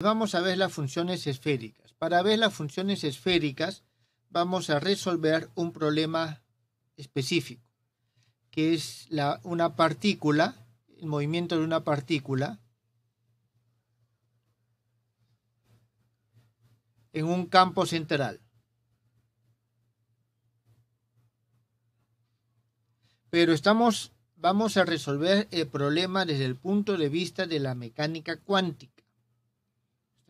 Vamos a ver las funciones esféricas. Para ver las funciones esféricas vamos a resolver un problema específico, que es la, una partícula, el movimiento de una partícula en un campo central. Pero estamos, vamos a resolver el problema desde el punto de vista de la mecánica cuántica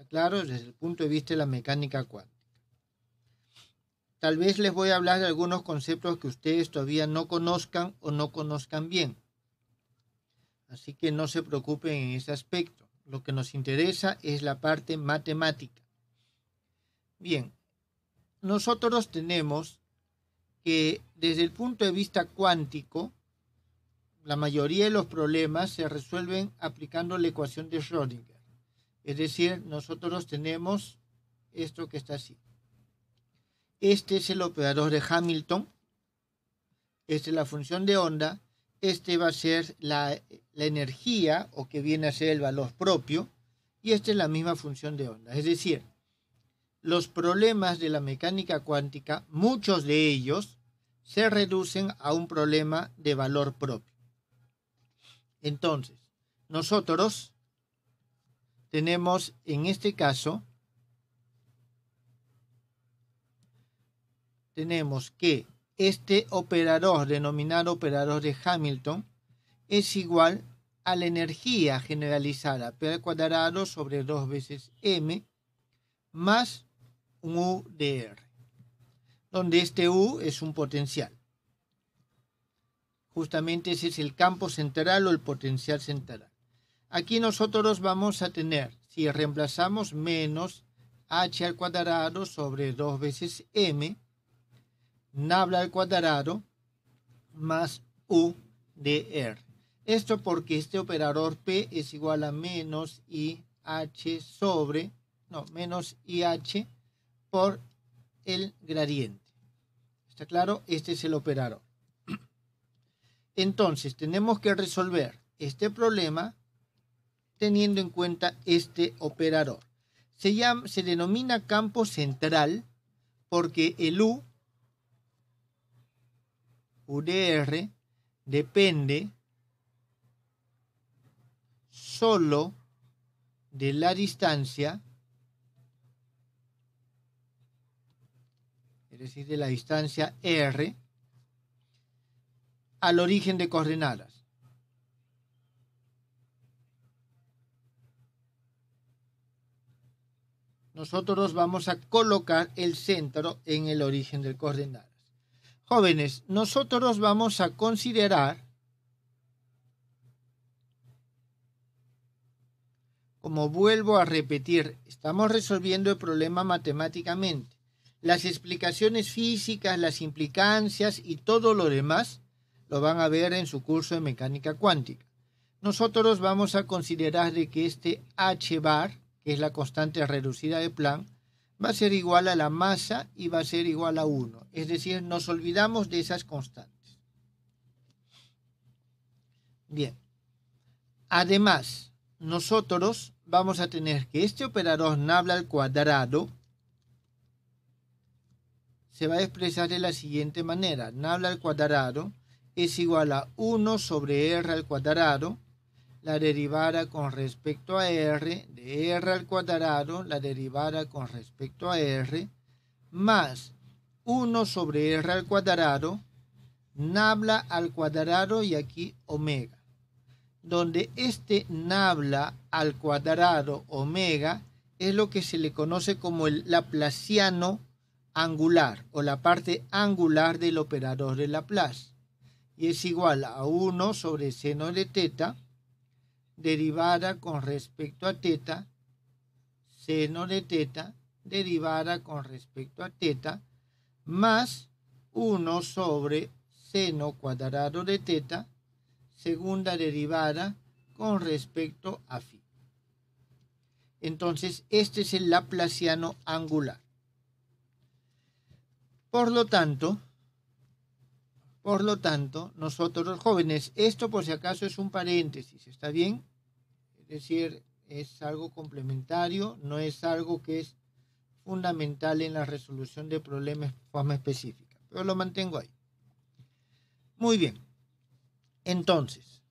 claro desde el punto de vista de la mecánica cuántica. Tal vez les voy a hablar de algunos conceptos que ustedes todavía no conozcan o no conozcan bien. Así que no se preocupen en ese aspecto. Lo que nos interesa es la parte matemática. Bien, nosotros tenemos que desde el punto de vista cuántico, la mayoría de los problemas se resuelven aplicando la ecuación de Schrödinger. Es decir, nosotros tenemos esto que está así. Este es el operador de Hamilton. Esta es la función de onda. Este va a ser la, la energía o que viene a ser el valor propio. Y esta es la misma función de onda. Es decir, los problemas de la mecánica cuántica, muchos de ellos, se reducen a un problema de valor propio. Entonces, nosotros tenemos en este caso, tenemos que este operador denominado operador de Hamilton es igual a la energía generalizada P al cuadrado sobre dos veces M más un U de R, donde este U es un potencial. Justamente ese es el campo central o el potencial central. Aquí nosotros vamos a tener, si reemplazamos menos h al cuadrado sobre 2 veces m, nabla al cuadrado más u de r. Esto porque este operador p es igual a menos ih h sobre, no, menos ih h por el gradiente. ¿Está claro? Este es el operador. Entonces, tenemos que resolver este problema teniendo en cuenta este operador. Se, llama, se denomina campo central porque el U, UDR, depende solo de la distancia, es decir, de la distancia R, al origen de coordenadas. nosotros vamos a colocar el centro en el origen del coordenadas. Jóvenes, nosotros vamos a considerar Como vuelvo a repetir, estamos resolviendo el problema matemáticamente. Las explicaciones físicas, las implicancias y todo lo demás lo van a ver en su curso de mecánica cuántica. Nosotros vamos a considerar que este h bar que es la constante reducida de Planck, va a ser igual a la masa y va a ser igual a 1. Es decir, nos olvidamos de esas constantes. Bien. Además, nosotros vamos a tener que este operador nabla al cuadrado se va a expresar de la siguiente manera. Nabla al cuadrado es igual a 1 sobre r al cuadrado la derivada con respecto a r, de r al cuadrado, la derivada con respecto a r, más 1 sobre r al cuadrado, nabla al cuadrado y aquí omega, donde este nabla al cuadrado omega es lo que se le conoce como el laplaciano angular o la parte angular del operador de Laplace y es igual a 1 sobre seno de teta derivada con respecto a teta, seno de teta, derivada con respecto a teta, más 1 sobre seno cuadrado de teta, segunda derivada con respecto a phi. Entonces, este es el laplaciano angular. Por lo tanto, por lo tanto, nosotros los jóvenes, esto por si acaso es un paréntesis, ¿está bien? Es decir, es algo complementario, no es algo que es fundamental en la resolución de problemas de forma específica. Pero lo mantengo ahí. Muy bien. Entonces,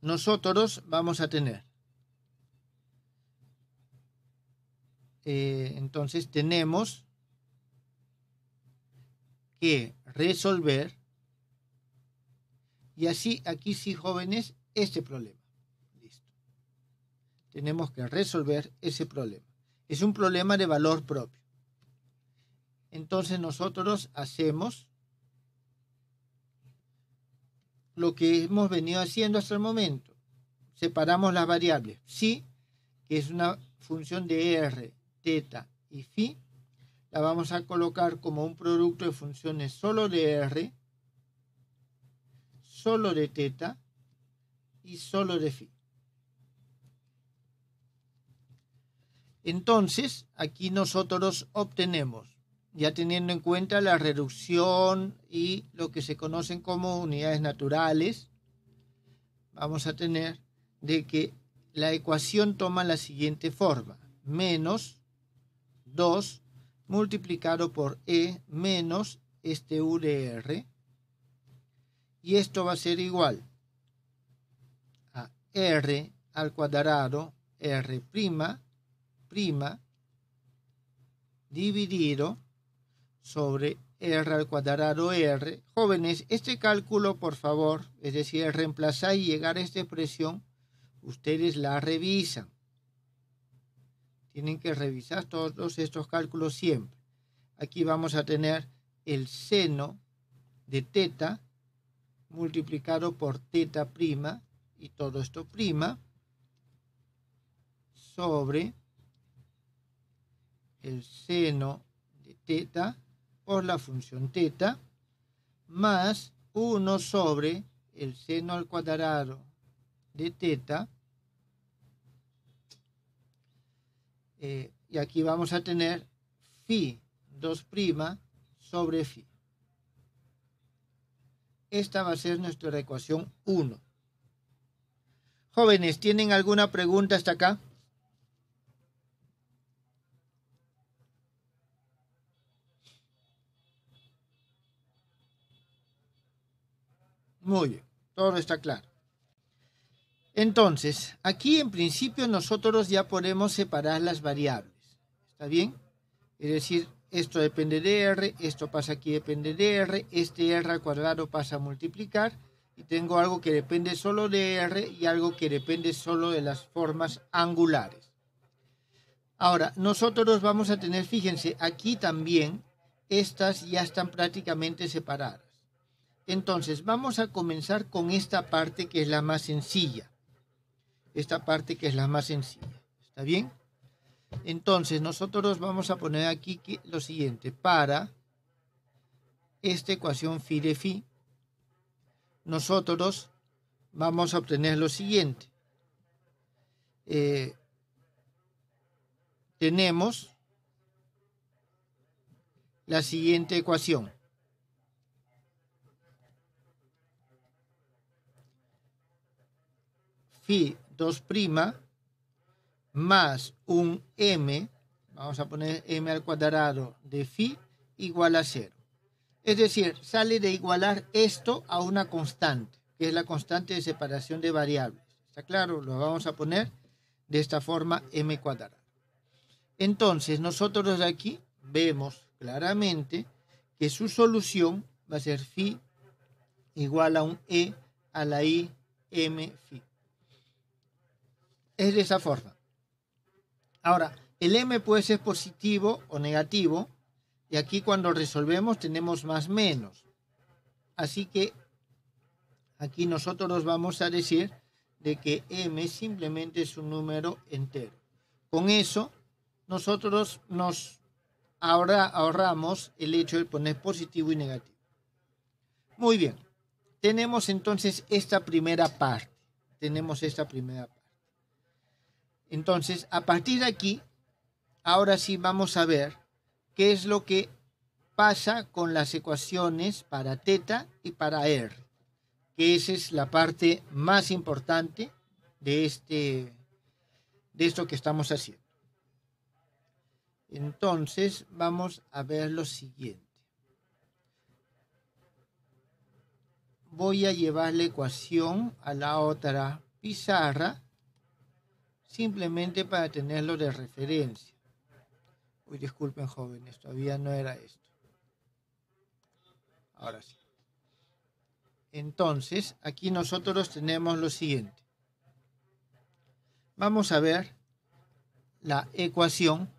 nosotros vamos a tener. Eh, entonces tenemos que resolver. Y así, aquí sí, jóvenes, este problema. Tenemos que resolver ese problema. Es un problema de valor propio. Entonces nosotros hacemos lo que hemos venido haciendo hasta el momento. Separamos las variables psi, que es una función de r, teta y phi. La vamos a colocar como un producto de funciones solo de r, solo de teta y solo de phi. Entonces, aquí nosotros obtenemos, ya teniendo en cuenta la reducción y lo que se conocen como unidades naturales, vamos a tener de que la ecuación toma la siguiente forma, menos 2 multiplicado por E menos este U de R, y esto va a ser igual a R al cuadrado R prima prima dividido sobre R al cuadrado R. Jóvenes, este cálculo, por favor, es decir, reemplazar y llegar a esta expresión, ustedes la revisan. Tienen que revisar todos estos cálculos siempre. Aquí vamos a tener el seno de teta multiplicado por teta prima y todo esto prima sobre el seno de teta por la función teta más 1 sobre el seno al cuadrado de teta. Eh, y aquí vamos a tener phi 2' sobre phi. Esta va a ser nuestra ecuación 1. Jóvenes, ¿tienen alguna pregunta hasta acá? Muy bien, todo está claro. Entonces, aquí en principio nosotros ya podemos separar las variables. ¿Está bien? Es decir, esto depende de R, esto pasa aquí depende de R, este R al cuadrado pasa a multiplicar y tengo algo que depende solo de R y algo que depende solo de las formas angulares. Ahora, nosotros vamos a tener, fíjense, aquí también estas ya están prácticamente separadas. Entonces, vamos a comenzar con esta parte que es la más sencilla. Esta parte que es la más sencilla. ¿Está bien? Entonces, nosotros vamos a poner aquí lo siguiente. Para esta ecuación phi de phi, nosotros vamos a obtener lo siguiente. Eh, tenemos la siguiente ecuación. phi 2' más un m, vamos a poner m al cuadrado de phi igual a 0. Es decir, sale de igualar esto a una constante, que es la constante de separación de variables. ¿Está claro? Lo vamos a poner de esta forma m cuadrado. Entonces, nosotros aquí vemos claramente que su solución va a ser phi igual a un e a la i m phi es de esa forma. Ahora, el m puede ser positivo o negativo, y aquí cuando resolvemos tenemos más menos. Así que aquí nosotros vamos a decir de que m simplemente es un número entero. Con eso, nosotros nos ahora ahorramos el hecho de poner positivo y negativo. Muy bien, tenemos entonces esta primera parte. Tenemos esta primera parte. Entonces, a partir de aquí, ahora sí vamos a ver qué es lo que pasa con las ecuaciones para teta y para r, que esa es la parte más importante de, este, de esto que estamos haciendo. Entonces, vamos a ver lo siguiente. Voy a llevar la ecuación a la otra pizarra simplemente para tenerlo de referencia. Uy, disculpen jóvenes, todavía no era esto. Ahora sí. Entonces, aquí nosotros tenemos lo siguiente. Vamos a ver la ecuación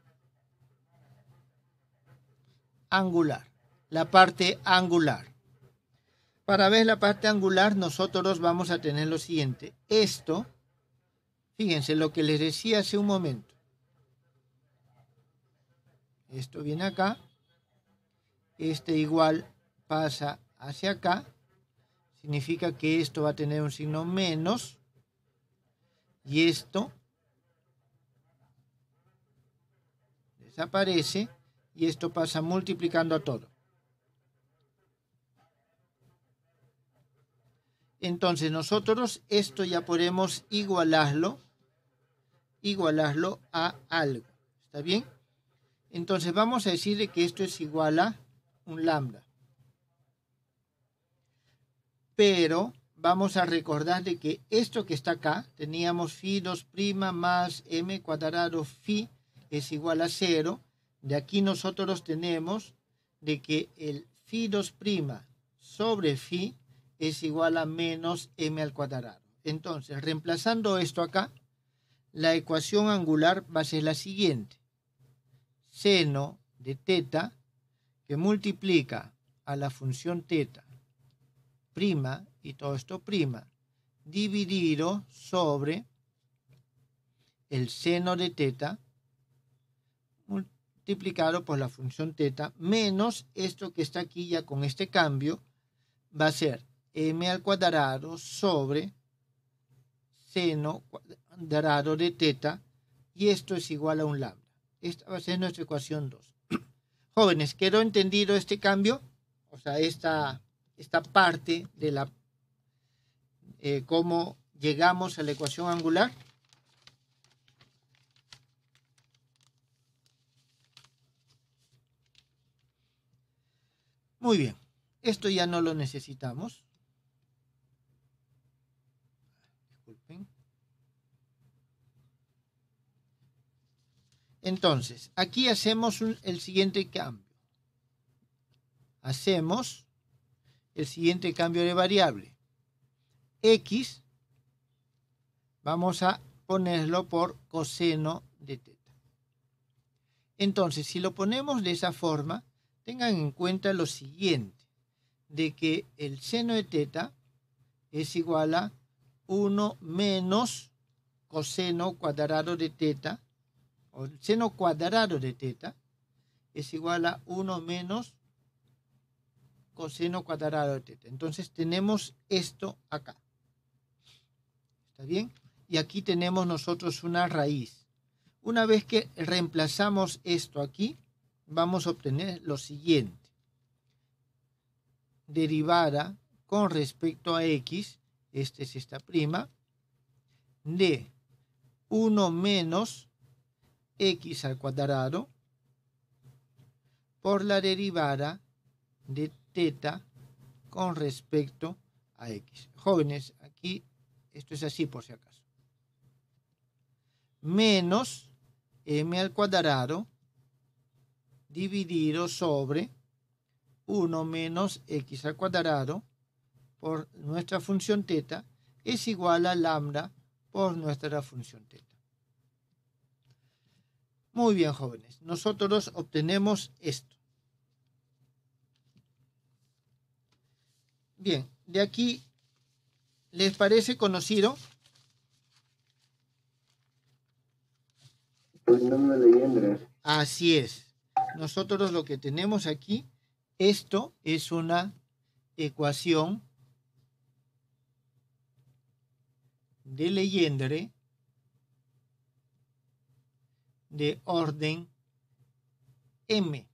angular, la parte angular. Para ver la parte angular, nosotros vamos a tener lo siguiente. Esto Fíjense lo que les decía hace un momento. Esto viene acá. Este igual pasa hacia acá. Significa que esto va a tener un signo menos. Y esto desaparece. Y esto pasa multiplicando a todo. Entonces nosotros esto ya podemos igualarlo igualarlo a algo. ¿Está bien? Entonces vamos a decir que esto es igual a un lambda. Pero vamos a recordar de que esto que está acá, teníamos phi 2' más m cuadrado phi es igual a 0. De aquí nosotros tenemos de que el phi 2' sobre phi es igual a menos m al cuadrado. Entonces, reemplazando esto acá, la ecuación angular va a ser la siguiente. Seno de teta que multiplica a la función teta prima y todo esto prima dividido sobre el seno de teta multiplicado por la función teta menos esto que está aquí ya con este cambio va a ser m al cuadrado sobre seno cuadrado de teta y esto es igual a un lambda. Esta va a ser nuestra ecuación 2. Jóvenes, ¿quedó entendido este cambio? O sea, esta, esta parte de la eh, cómo llegamos a la ecuación angular. Muy bien, esto ya no lo necesitamos. Entonces, aquí hacemos el siguiente cambio. Hacemos el siguiente cambio de variable. X vamos a ponerlo por coseno de teta. Entonces, si lo ponemos de esa forma, tengan en cuenta lo siguiente, de que el seno de teta es igual a 1 menos coseno cuadrado de teta el seno cuadrado de teta es igual a 1 menos coseno cuadrado de teta. Entonces tenemos esto acá. ¿Está bien? Y aquí tenemos nosotros una raíz. Una vez que reemplazamos esto aquí, vamos a obtener lo siguiente. Derivada con respecto a x, esta es esta prima, de 1 menos x al cuadrado por la derivada de teta con respecto a x. Jóvenes, aquí esto es así por si acaso. Menos m al cuadrado dividido sobre 1 menos x al cuadrado por nuestra función teta es igual a lambda por nuestra función teta. Muy bien, jóvenes. Nosotros obtenemos esto. Bien, de aquí, ¿les parece conocido? Así es. Nosotros lo que tenemos aquí, esto es una ecuación de Leyendre de orden M.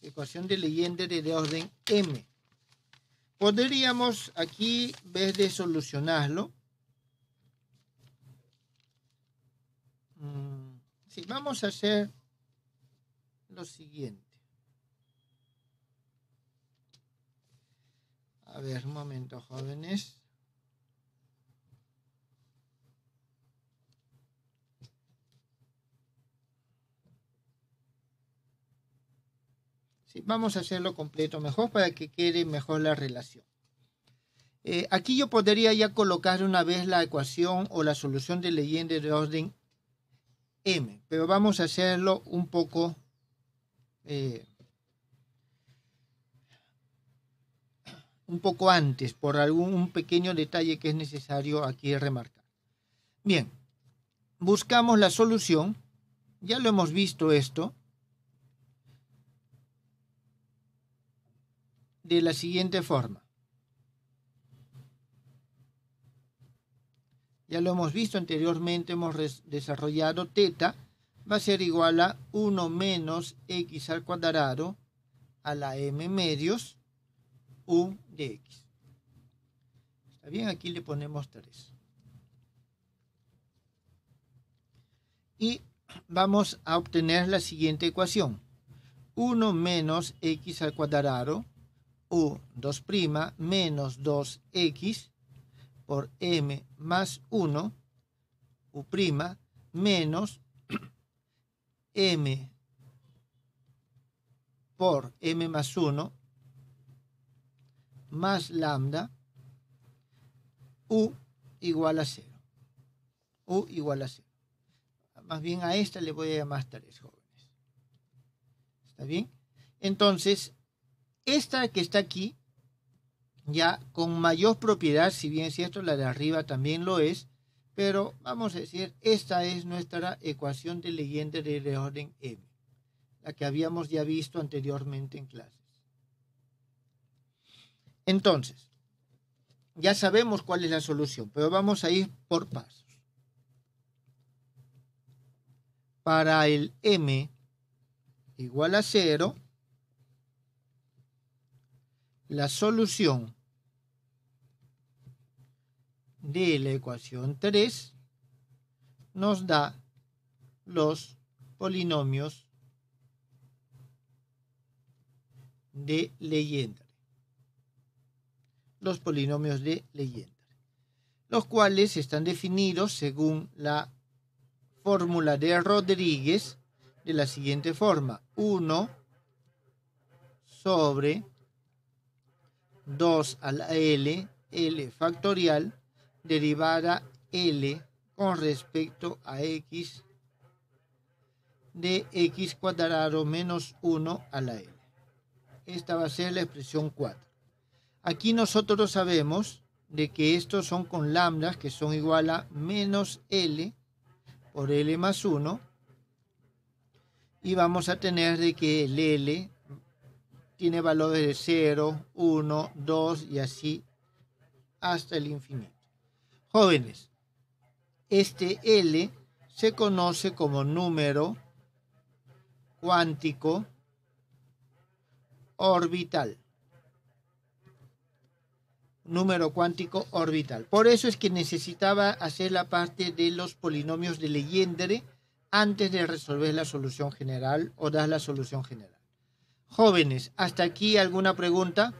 Ecuación de leyenda de orden M. Podríamos aquí, en vez de solucionarlo, mm, sí, vamos a hacer lo siguiente. A ver, un momento, jóvenes. Vamos a hacerlo completo mejor para que quede mejor la relación. Eh, aquí yo podría ya colocar una vez la ecuación o la solución de leyenda de orden m, pero vamos a hacerlo un poco... Eh, un poco antes por algún pequeño detalle que es necesario aquí remarcar. Bien, buscamos la solución, ya lo hemos visto esto, de la siguiente forma. Ya lo hemos visto anteriormente, hemos desarrollado teta va a ser igual a 1 menos x al cuadrado a la m medios u de x. Está bien, aquí le ponemos 3. Y vamos a obtener la siguiente ecuación. 1 menos x al cuadrado u 2' menos 2x por m más 1 u' menos m por m más 1 más lambda u igual a 0. u igual a 0. Más bien a esta le voy a llamar tareas jóvenes. ¿Está bien? Entonces, esta que está aquí, ya con mayor propiedad, si bien es cierto, la de arriba también lo es, pero vamos a decir, esta es nuestra ecuación de leyenda de orden M, la que habíamos ya visto anteriormente en clases. Entonces, ya sabemos cuál es la solución, pero vamos a ir por pasos. Para el M igual a 0, la solución de la ecuación 3 nos da los polinomios de Legendre. Los polinomios de Legendre, los cuales están definidos según la fórmula de Rodríguez de la siguiente forma. 1 sobre 2 a la L, L factorial, derivada L con respecto a X de X cuadrado menos 1 a la L. Esta va a ser la expresión 4. Aquí nosotros sabemos de que estos son con lambdas que son igual a menos L por L más 1 y vamos a tener de que el L tiene valores de 0, 1, 2 y así hasta el infinito. Jóvenes, este L se conoce como número cuántico orbital. Número cuántico orbital. Por eso es que necesitaba hacer la parte de los polinomios de Legendre antes de resolver la solución general o dar la solución general. Jóvenes, ¿hasta aquí alguna pregunta?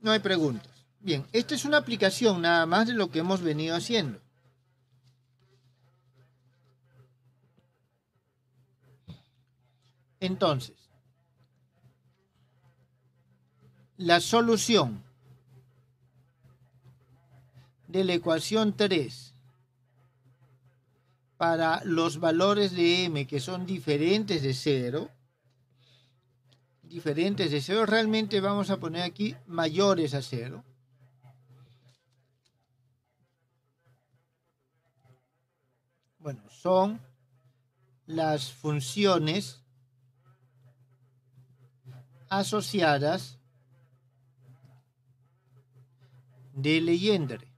No hay preguntas. Bien, esta es una aplicación nada más de lo que hemos venido haciendo. Entonces, la solución de la ecuación 3 para los valores de m que son diferentes de 0, diferentes de 0, realmente vamos a poner aquí mayores a 0. Bueno, son las funciones asociadas de Legendre.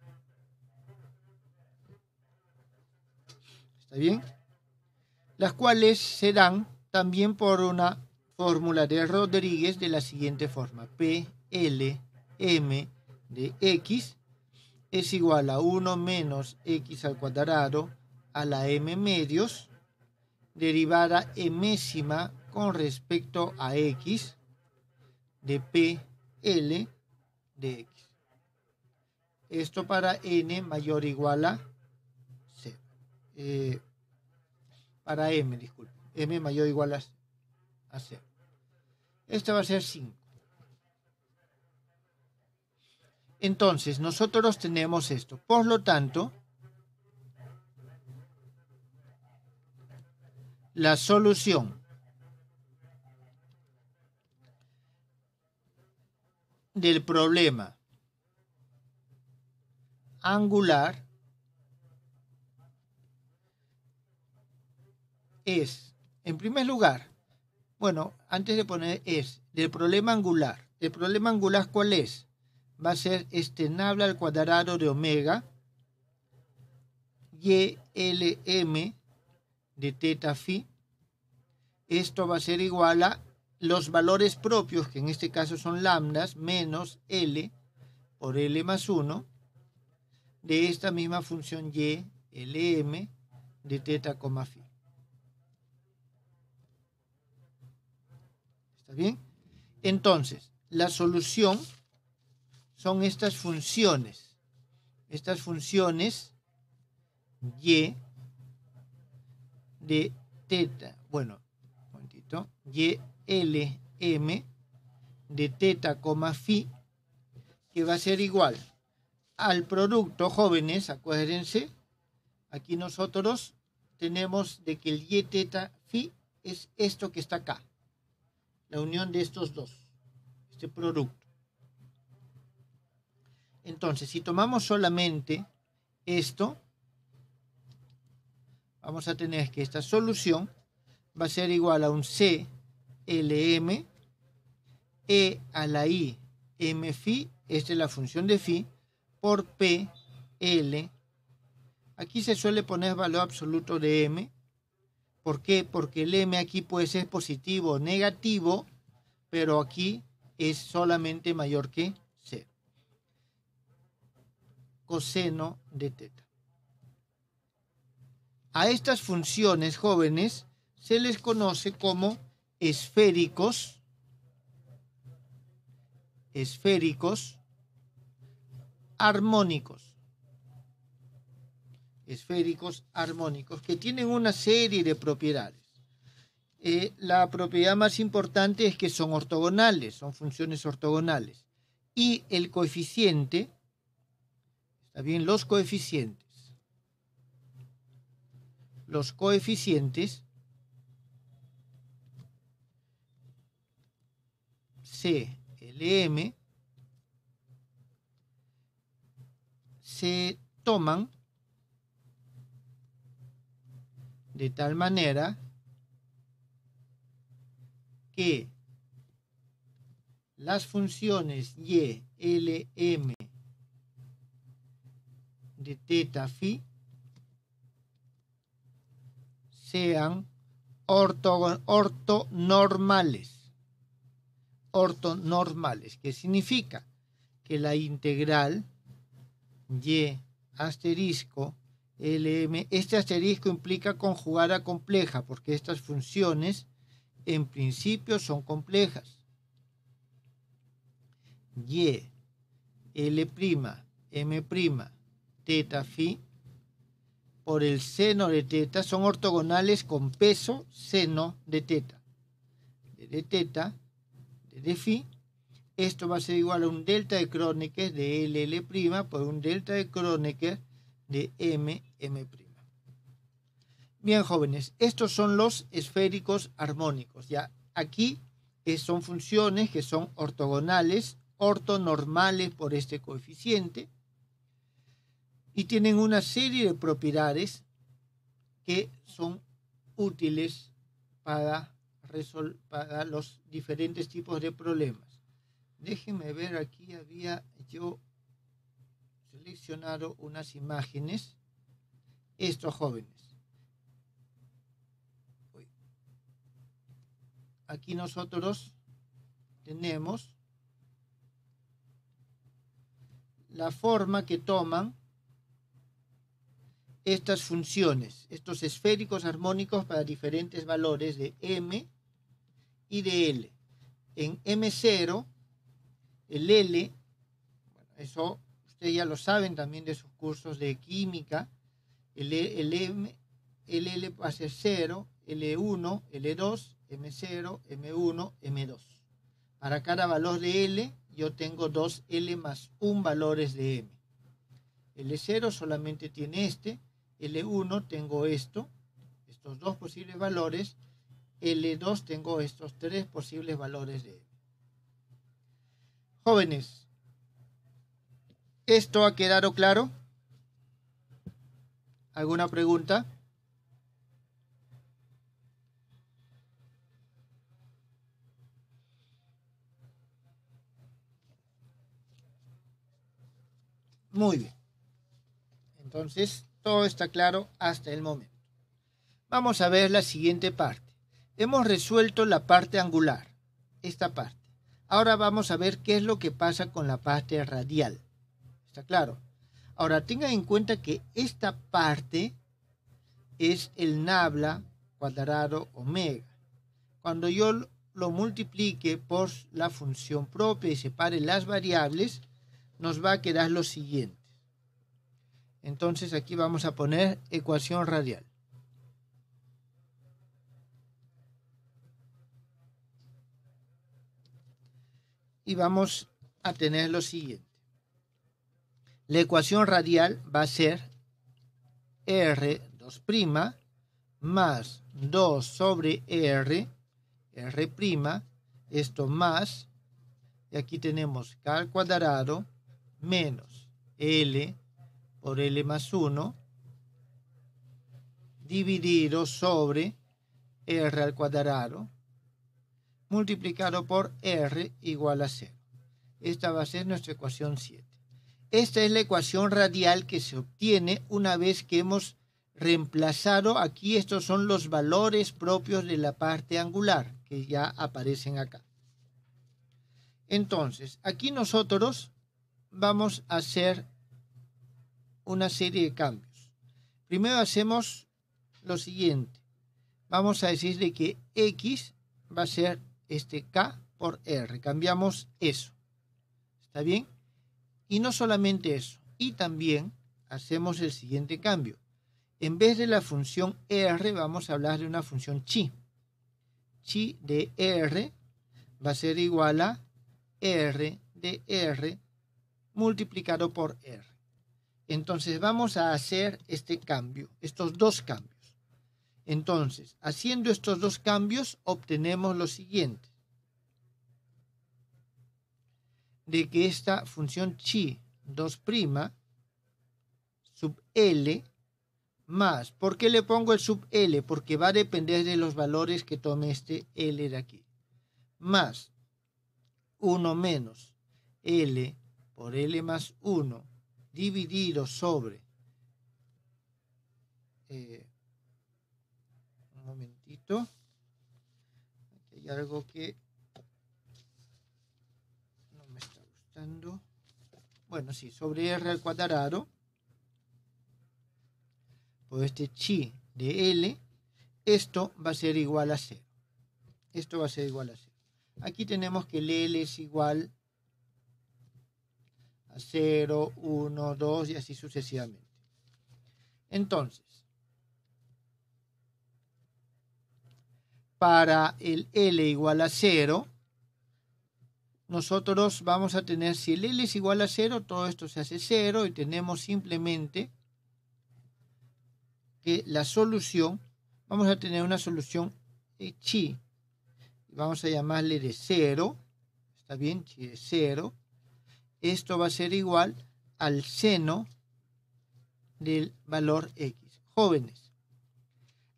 bien? Las cuales se dan también por una fórmula de Rodríguez de la siguiente forma. p_l(m) de X es igual a 1 menos X al cuadrado a la M medios, derivada mésima con respecto a X de P, L de X. Esto para n mayor o igual a 0 para m, disculpe. m mayor o igual a, a 0. Esto va a ser 5. Entonces, nosotros tenemos esto. Por lo tanto, la solución del problema angular es, en primer lugar, bueno, antes de poner es, del problema angular. ¿El problema angular cuál es? Va a ser este nabla al cuadrado de omega y YLM de teta fi. Esto va a ser igual a los valores propios, que en este caso son lambdas, menos L por L más 1, de esta misma función y, Lm de teta, fi. ¿Está bien? Entonces, la solución son estas funciones. Estas funciones y de teta, bueno, un momentito, y l m de teta, phi, que va a ser igual al producto, jóvenes, acuérdense, aquí nosotros tenemos de que el y teta phi es esto que está acá la unión de estos dos, este producto. Entonces, si tomamos solamente esto, vamos a tener que esta solución va a ser igual a un CLM E a la I M phi, esta es la función de phi, por P L. Aquí se suele poner valor absoluto de M ¿Por qué? Porque el M aquí puede ser positivo o negativo, pero aquí es solamente mayor que 0. Coseno de teta. A estas funciones jóvenes se les conoce como esféricos, esféricos armónicos esféricos armónicos que tienen una serie de propiedades. Eh, la propiedad más importante es que son ortogonales, son funciones ortogonales. Y el coeficiente, está bien, los coeficientes. Los coeficientes CLM se toman de tal manera que las funciones y, l, m de teta phi sean orto, ortonormales. Ortonormales, que significa que la integral y asterisco este asterisco implica conjugar a compleja, porque estas funciones en principio son complejas. Y, L', M', teta, phi, por el seno de teta son ortogonales con peso seno de teta. De teta, de phi, esto va a ser igual a un delta de Kronecker de prima por un delta de Kronecker de M, M'. Bien, jóvenes, estos son los esféricos armónicos. Ya aquí son funciones que son ortogonales, ortonormales por este coeficiente y tienen una serie de propiedades que son útiles para, para los diferentes tipos de problemas. Déjenme ver, aquí había yo seleccionado unas imágenes estos jóvenes. Aquí nosotros tenemos la forma que toman estas funciones, estos esféricos armónicos para diferentes valores de m y de l. En m0, el l, bueno, eso ustedes ya lo saben también de sus cursos de química, el, e, L va a ser 0, L1, L2, M0, M1, M2. Para cada valor de L, yo tengo 2L más 1 valores de M. L0 e solamente tiene este, L1 e tengo esto, estos dos posibles valores, L2 tengo estos tres posibles valores de M. Jóvenes, ¿Esto ha quedado claro? ¿Alguna pregunta? Muy bien. Entonces, todo está claro hasta el momento. Vamos a ver la siguiente parte. Hemos resuelto la parte angular, esta parte. Ahora vamos a ver qué es lo que pasa con la parte radial claro. Ahora, tenga en cuenta que esta parte es el nabla cuadrado omega. Cuando yo lo multiplique por la función propia y separe las variables, nos va a quedar lo siguiente. Entonces aquí vamos a poner ecuación radial. Y vamos a tener lo siguiente. La ecuación radial va a ser R2' más 2 sobre R, R', esto más, y aquí tenemos K al cuadrado menos L por L más 1 dividido sobre R al cuadrado multiplicado por R igual a 0. Esta va a ser nuestra ecuación 7. Esta es la ecuación radial que se obtiene una vez que hemos reemplazado. Aquí estos son los valores propios de la parte angular que ya aparecen acá. Entonces, aquí nosotros vamos a hacer una serie de cambios. Primero hacemos lo siguiente. Vamos a decirle que X va a ser este K por R. Cambiamos eso. ¿Está bien? Y no solamente eso, y también hacemos el siguiente cambio. En vez de la función R, vamos a hablar de una función chi. Chi de R va a ser igual a R de R multiplicado por R. Entonces vamos a hacer este cambio, estos dos cambios. Entonces, haciendo estos dos cambios, obtenemos lo siguiente. de que esta función chi 2' sub L más. ¿Por qué le pongo el sub L? Porque va a depender de los valores que tome este L de aquí. Más 1 menos L por L más 1 dividido sobre... Eh, un momentito. Aquí hay algo que bueno, sí, sobre R al cuadrado, por este chi de L, esto va a ser igual a 0. Esto va a ser igual a 0. Aquí tenemos que el L es igual a 0, 1, 2 y así sucesivamente. Entonces, para el L igual a 0, nosotros vamos a tener, si el L es igual a 0, todo esto se hace 0 y tenemos simplemente que la solución, vamos a tener una solución de chi. Vamos a llamarle de 0, está bien, chi de 0. Esto va a ser igual al seno del valor x. Jóvenes,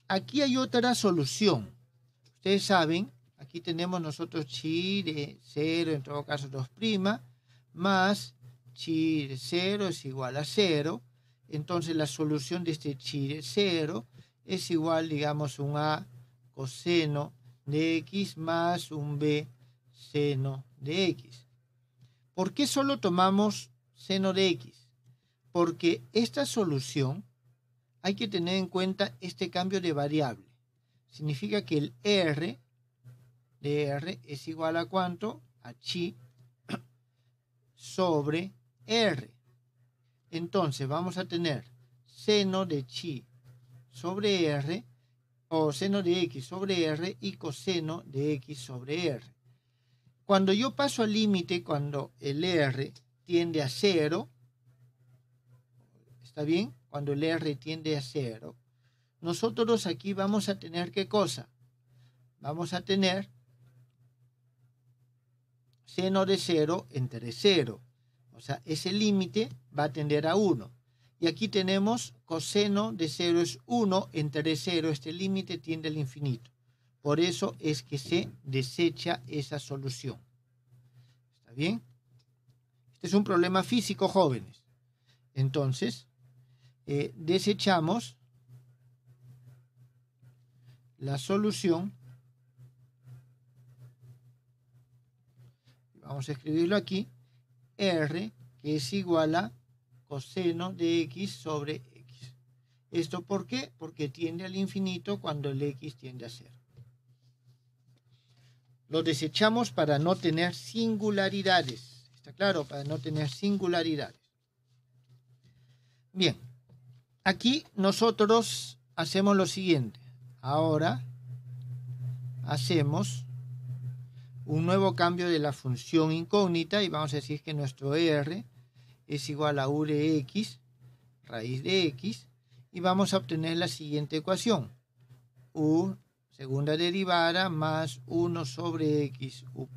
aquí hay otra solución. Ustedes saben Aquí tenemos nosotros chi de 0, en todo caso 2', más chi de 0 es igual a 0. Entonces la solución de este chi de 0 es igual, digamos, un a coseno de x más un b seno de x. ¿Por qué solo tomamos seno de x? Porque esta solución hay que tener en cuenta este cambio de variable. Significa que el r de R es igual a cuánto? A chi sobre R. Entonces vamos a tener seno de chi sobre R o seno de x sobre R y coseno de x sobre R. Cuando yo paso al límite, cuando el R tiende a cero, ¿está bien? Cuando el R tiende a cero, nosotros aquí vamos a tener qué cosa? Vamos a tener seno de 0 entre 0. O sea, ese límite va a tender a 1. Y aquí tenemos coseno de 0 es 1 entre 0. Este límite tiende al infinito. Por eso es que se desecha esa solución. ¿Está bien? Este es un problema físico, jóvenes. Entonces, eh, desechamos la solución vamos a escribirlo aquí, R, que es igual a coseno de X sobre X. ¿Esto por qué? Porque tiende al infinito cuando el X tiende a cero. Lo desechamos para no tener singularidades. ¿Está claro? Para no tener singularidades. Bien, aquí nosotros hacemos lo siguiente. Ahora hacemos un nuevo cambio de la función incógnita y vamos a decir que nuestro R es igual a u de x, raíz de x, y vamos a obtener la siguiente ecuación. u segunda derivada más 1 sobre x u'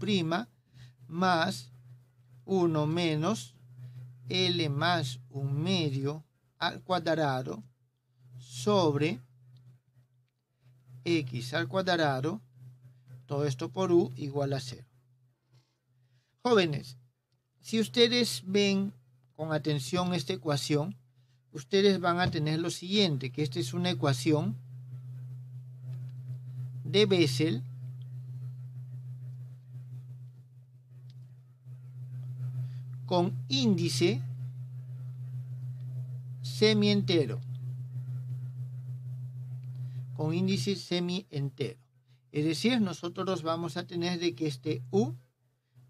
más 1 menos L más un medio al cuadrado sobre X al cuadrado todo esto por U igual a cero. Jóvenes, si ustedes ven con atención esta ecuación, ustedes van a tener lo siguiente, que esta es una ecuación de Bessel con índice semientero. Con índice semi-entero. Es decir, nosotros vamos a tener de que este u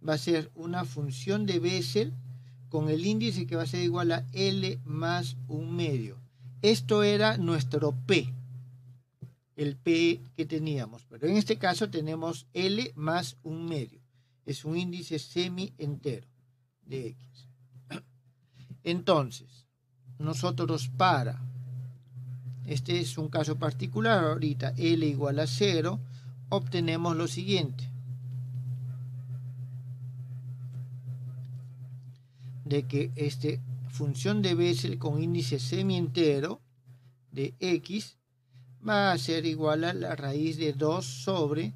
va a ser una función de Bessel con el índice que va a ser igual a L más un medio. Esto era nuestro P, el P que teníamos, pero en este caso tenemos L más un medio. Es un índice semi entero de X. Entonces, nosotros para, este es un caso particular ahorita, L igual a 0, obtenemos lo siguiente. De que esta función de Bessel con índice semientero de x va a ser igual a la raíz de 2 sobre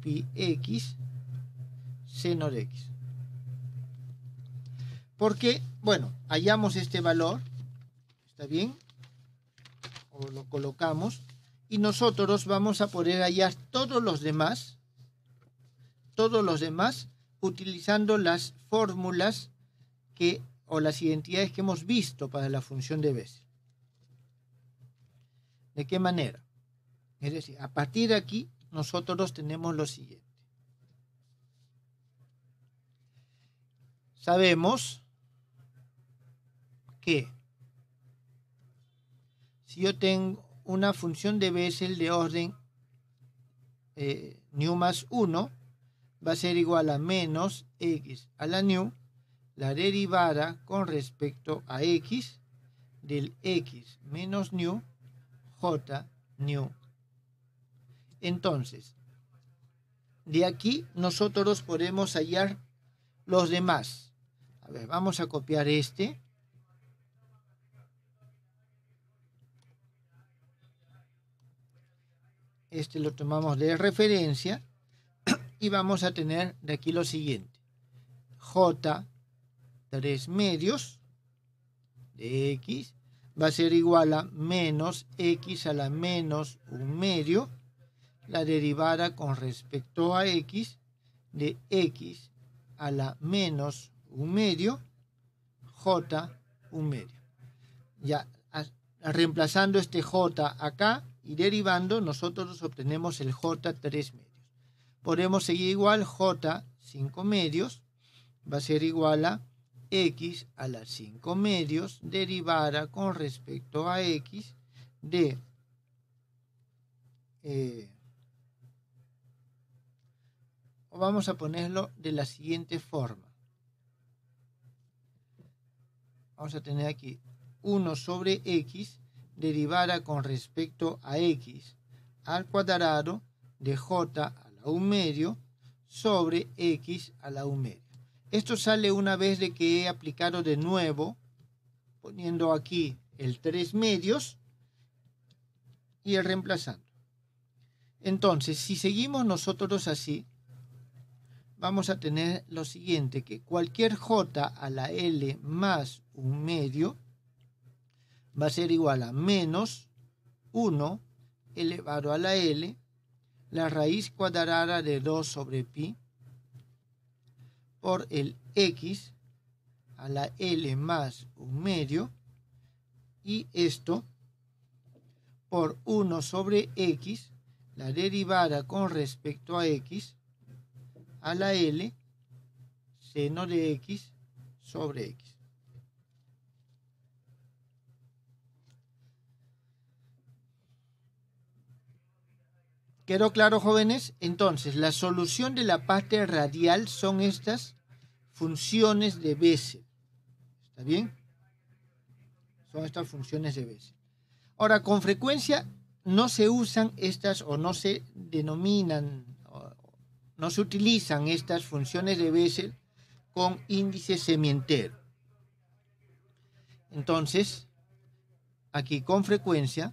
pi x seno de x. Porque, bueno, hallamos este valor, ¿está bien? O lo colocamos y nosotros vamos a poder hallar todos los demás, todos los demás, utilizando las fórmulas que, o las identidades que hemos visto para la función de Bessel. ¿De qué manera? Es decir, a partir de aquí nosotros tenemos lo siguiente. Sabemos que si yo tengo una función de Bessel de orden eh, nu más 1 va a ser igual a menos x a la nu, la derivada con respecto a x del x menos nu, j nu. Entonces, de aquí nosotros podemos hallar los demás. A ver, vamos a copiar este. este lo tomamos de referencia y vamos a tener de aquí lo siguiente. J, tres medios de X va a ser igual a menos X a la menos un medio, la derivada con respecto a X de X a la menos un medio, J un medio. Ya reemplazando este J acá, y derivando nosotros obtenemos el J 3 medios. Podemos seguir igual J 5 medios va a ser igual a x a las 5 medios derivada con respecto a x de eh, vamos a ponerlo de la siguiente forma vamos a tener aquí 1 sobre x derivada con respecto a x al cuadrado de j a la 1 medio sobre x a la 1 medio. Esto sale una vez de que he aplicado de nuevo, poniendo aquí el 3 medios y el reemplazando. Entonces, si seguimos nosotros así, vamos a tener lo siguiente, que cualquier j a la l más un medio va a ser igual a menos 1 elevado a la L, la raíz cuadrada de 2 sobre pi, por el X a la L más un medio, y esto por 1 sobre X, la derivada con respecto a X, a la L, seno de X sobre X. ¿Quedó claro, jóvenes? Entonces, la solución de la parte radial son estas funciones de Bessel. ¿Está bien? Son estas funciones de Bessel. Ahora, con frecuencia no se usan estas o no se denominan, no se utilizan estas funciones de Bessel con índice semientero. Entonces, aquí con frecuencia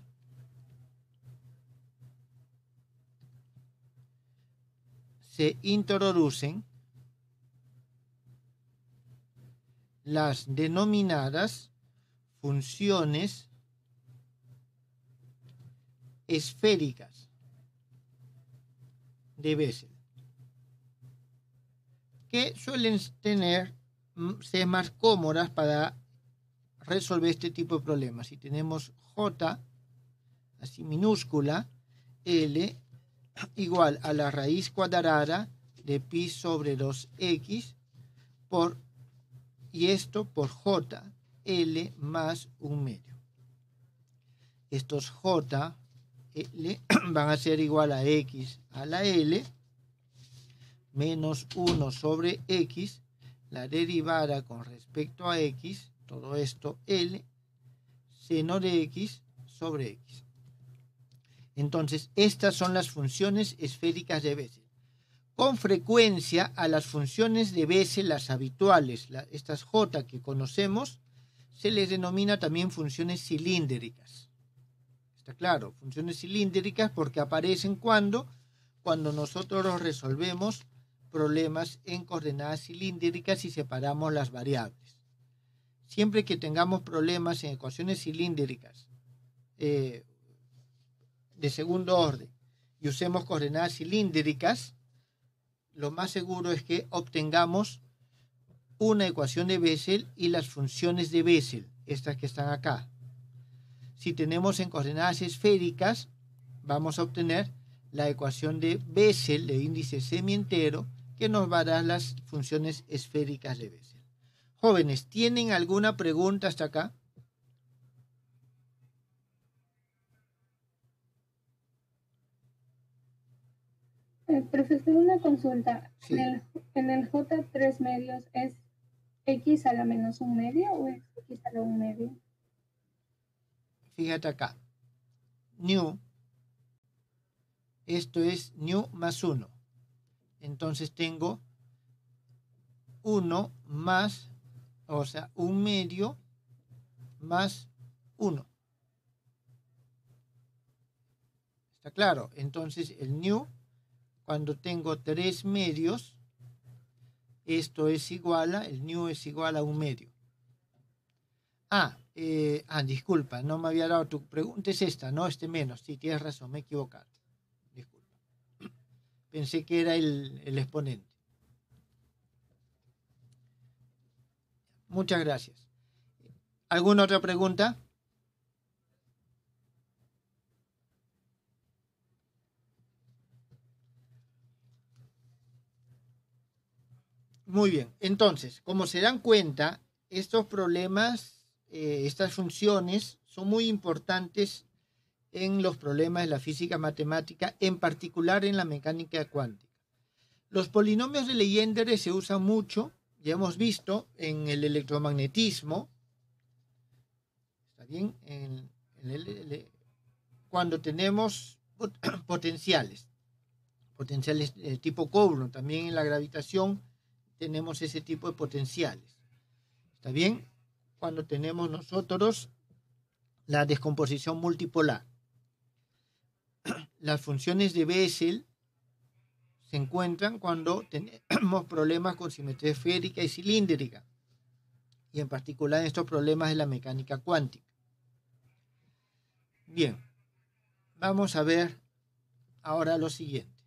se introducen las denominadas funciones esféricas de Bessel, que suelen tener, mm, ser más cómodas para resolver este tipo de problemas. Si tenemos J así minúscula, L igual a la raíz cuadrada de pi sobre 2x por, y esto por j, l más un medio. Estos j, l van a ser igual a x a la l menos 1 sobre x, la derivada con respecto a x, todo esto l, seno de x sobre x. Entonces, estas son las funciones esféricas de Bessel. Con frecuencia a las funciones de Bessel, las habituales, estas J que conocemos, se les denomina también funciones cilíndricas. Está claro, funciones cilíndricas porque aparecen cuando, cuando nosotros resolvemos problemas en coordenadas cilíndricas y separamos las variables. Siempre que tengamos problemas en ecuaciones cilíndricas eh, de segundo orden y usemos coordenadas cilíndricas, lo más seguro es que obtengamos una ecuación de Bessel y las funciones de Bessel, estas que están acá. Si tenemos en coordenadas esféricas, vamos a obtener la ecuación de Bessel de índice semientero que nos va las funciones esféricas de Bessel. Jóvenes, ¿tienen alguna pregunta hasta acá? profesor, una consulta. En, el, J3 medios es x a la menos un medio o es x a la un medio? Fíjate acá. New. Esto es new más 1. Entonces tengo uno más, o sea, un medio más 1. ¿Está claro? Entonces el new cuando tengo tres medios, esto es igual a, el new es igual a un medio. Ah, eh, ah, disculpa, no me había dado tu pregunta, es esta, no este menos, sí, tienes razón, me he equivocado. Disculpa. Pensé que era el, el exponente. Muchas gracias. ¿Alguna otra pregunta? Muy bien, entonces, como se dan cuenta, estos problemas, eh, estas funciones son muy importantes en los problemas de la física matemática, en particular en la mecánica cuántica. Los polinomios de Legendre se usan mucho, ya hemos visto, en el electromagnetismo, ¿está cuando tenemos potenciales, potenciales de eh, tipo Coulomb, también en la gravitación, tenemos ese tipo de potenciales. ¿Está bien? Cuando tenemos nosotros la descomposición multipolar. Las funciones de Bessel se encuentran cuando tenemos problemas con simetría esférica y cilíndrica, y en particular estos problemas de la mecánica cuántica. Bien, vamos a ver ahora lo siguiente.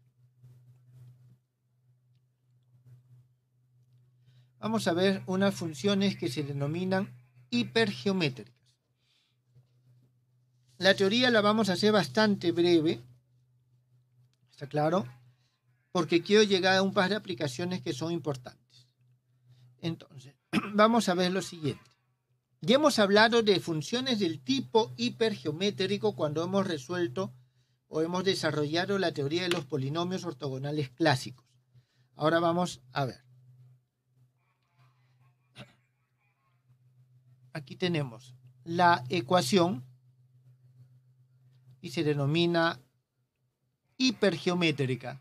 vamos a ver unas funciones que se denominan hipergeométricas. La teoría la vamos a hacer bastante breve, ¿está claro? Porque quiero llegar a un par de aplicaciones que son importantes. Entonces, vamos a ver lo siguiente. Ya hemos hablado de funciones del tipo hipergeométrico cuando hemos resuelto o hemos desarrollado la teoría de los polinomios ortogonales clásicos. Ahora vamos a ver. aquí tenemos la ecuación y se denomina hipergeométrica.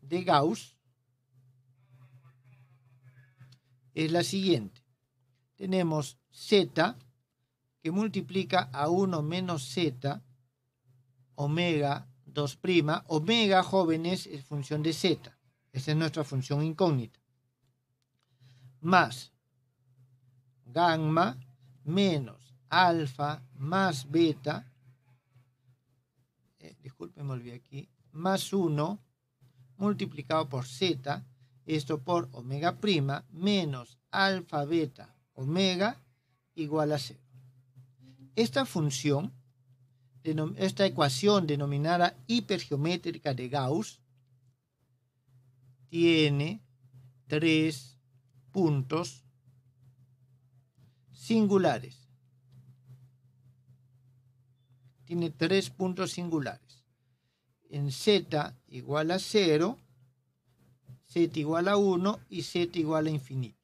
de Gauss es la siguiente. Tenemos z que multiplica a 1 menos z, omega 2', omega jóvenes es función de z. Esa es nuestra función incógnita. Más gamma menos alfa más beta, disculpe eh, disculpen, me olvidé aquí, más 1 multiplicado por z, esto por omega prima, menos alfa beta omega igual a 0. Esta función, esta ecuación denominada hipergeométrica de Gauss, tiene tres puntos singulares. Tiene tres puntos singulares. En z igual a 0, z igual a 1 y z igual a infinito.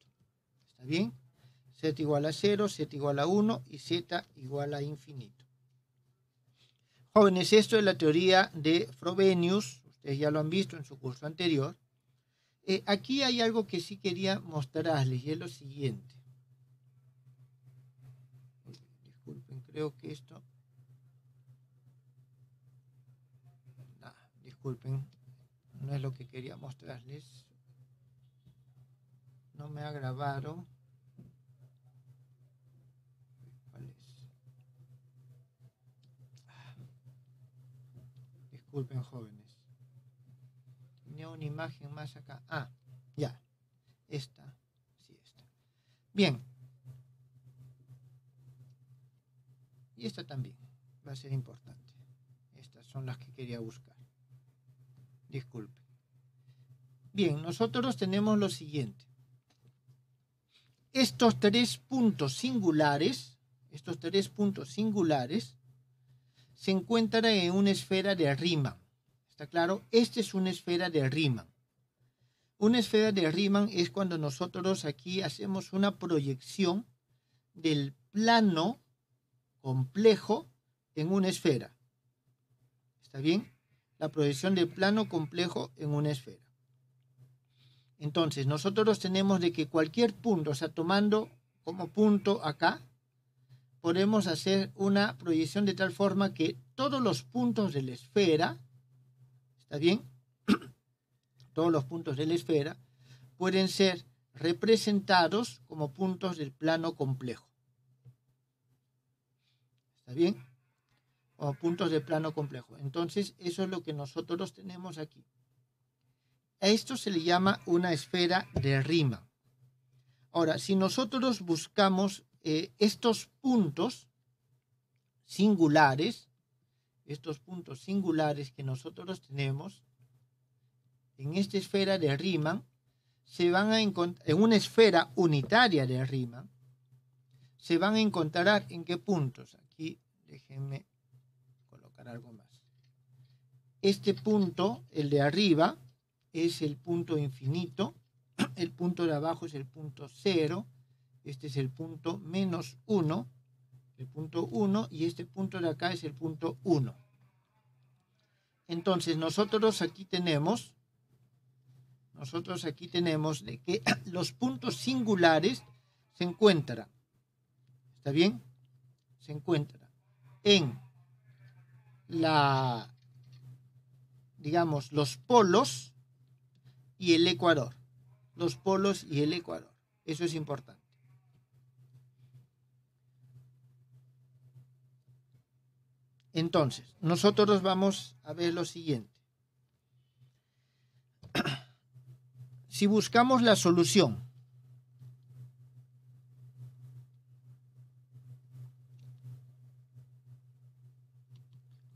¿Está bien? z igual a 0, z igual a 1 y z igual a infinito. Jóvenes, esto es la teoría de Frobenius. Ustedes ya lo han visto en su curso anterior. Eh, aquí hay algo que sí quería mostrarles y es lo siguiente. Disculpen, creo que esto... disculpen, no es lo que quería mostrarles. No me ha grabado. Ah. Disculpen, jóvenes tenía una imagen más acá. Ah, ya. Esta. Sí, esta. Bien. Y esta también va a ser importante. Estas son las que quería buscar. Disculpe. Bien, nosotros tenemos lo siguiente. Estos tres puntos singulares, estos tres puntos singulares, se encuentran en una esfera de Riemann. ¿Está claro? Esta es una esfera de Riemann. Una esfera de Riemann es cuando nosotros aquí hacemos una proyección del plano complejo en una esfera. ¿Está bien? La proyección del plano complejo en una esfera. Entonces, nosotros tenemos de que cualquier punto, o sea, tomando como punto acá, podemos hacer una proyección de tal forma que todos los puntos de la esfera ¿Está bien? Todos los puntos de la esfera pueden ser representados como puntos del plano complejo. ¿Está bien? Como puntos del plano complejo. Entonces, eso es lo que nosotros tenemos aquí. A esto se le llama una esfera de rima. Ahora, si nosotros buscamos eh, estos puntos singulares, estos puntos singulares que nosotros tenemos, en esta esfera de Riemann, se van a encontrar, en una esfera unitaria de Riemann, se van a encontrar en qué puntos. Aquí déjenme colocar algo más. Este punto, el de arriba, es el punto infinito, el punto de abajo es el punto cero, este es el punto menos 1 el punto 1, y este punto de acá es el punto 1. Entonces, nosotros aquí tenemos, nosotros aquí tenemos de que los puntos singulares se encuentran, ¿está bien? Se encuentran en la, digamos, los polos y el ecuador. Los polos y el ecuador. Eso es importante. Entonces, nosotros vamos a ver lo siguiente. Si buscamos la solución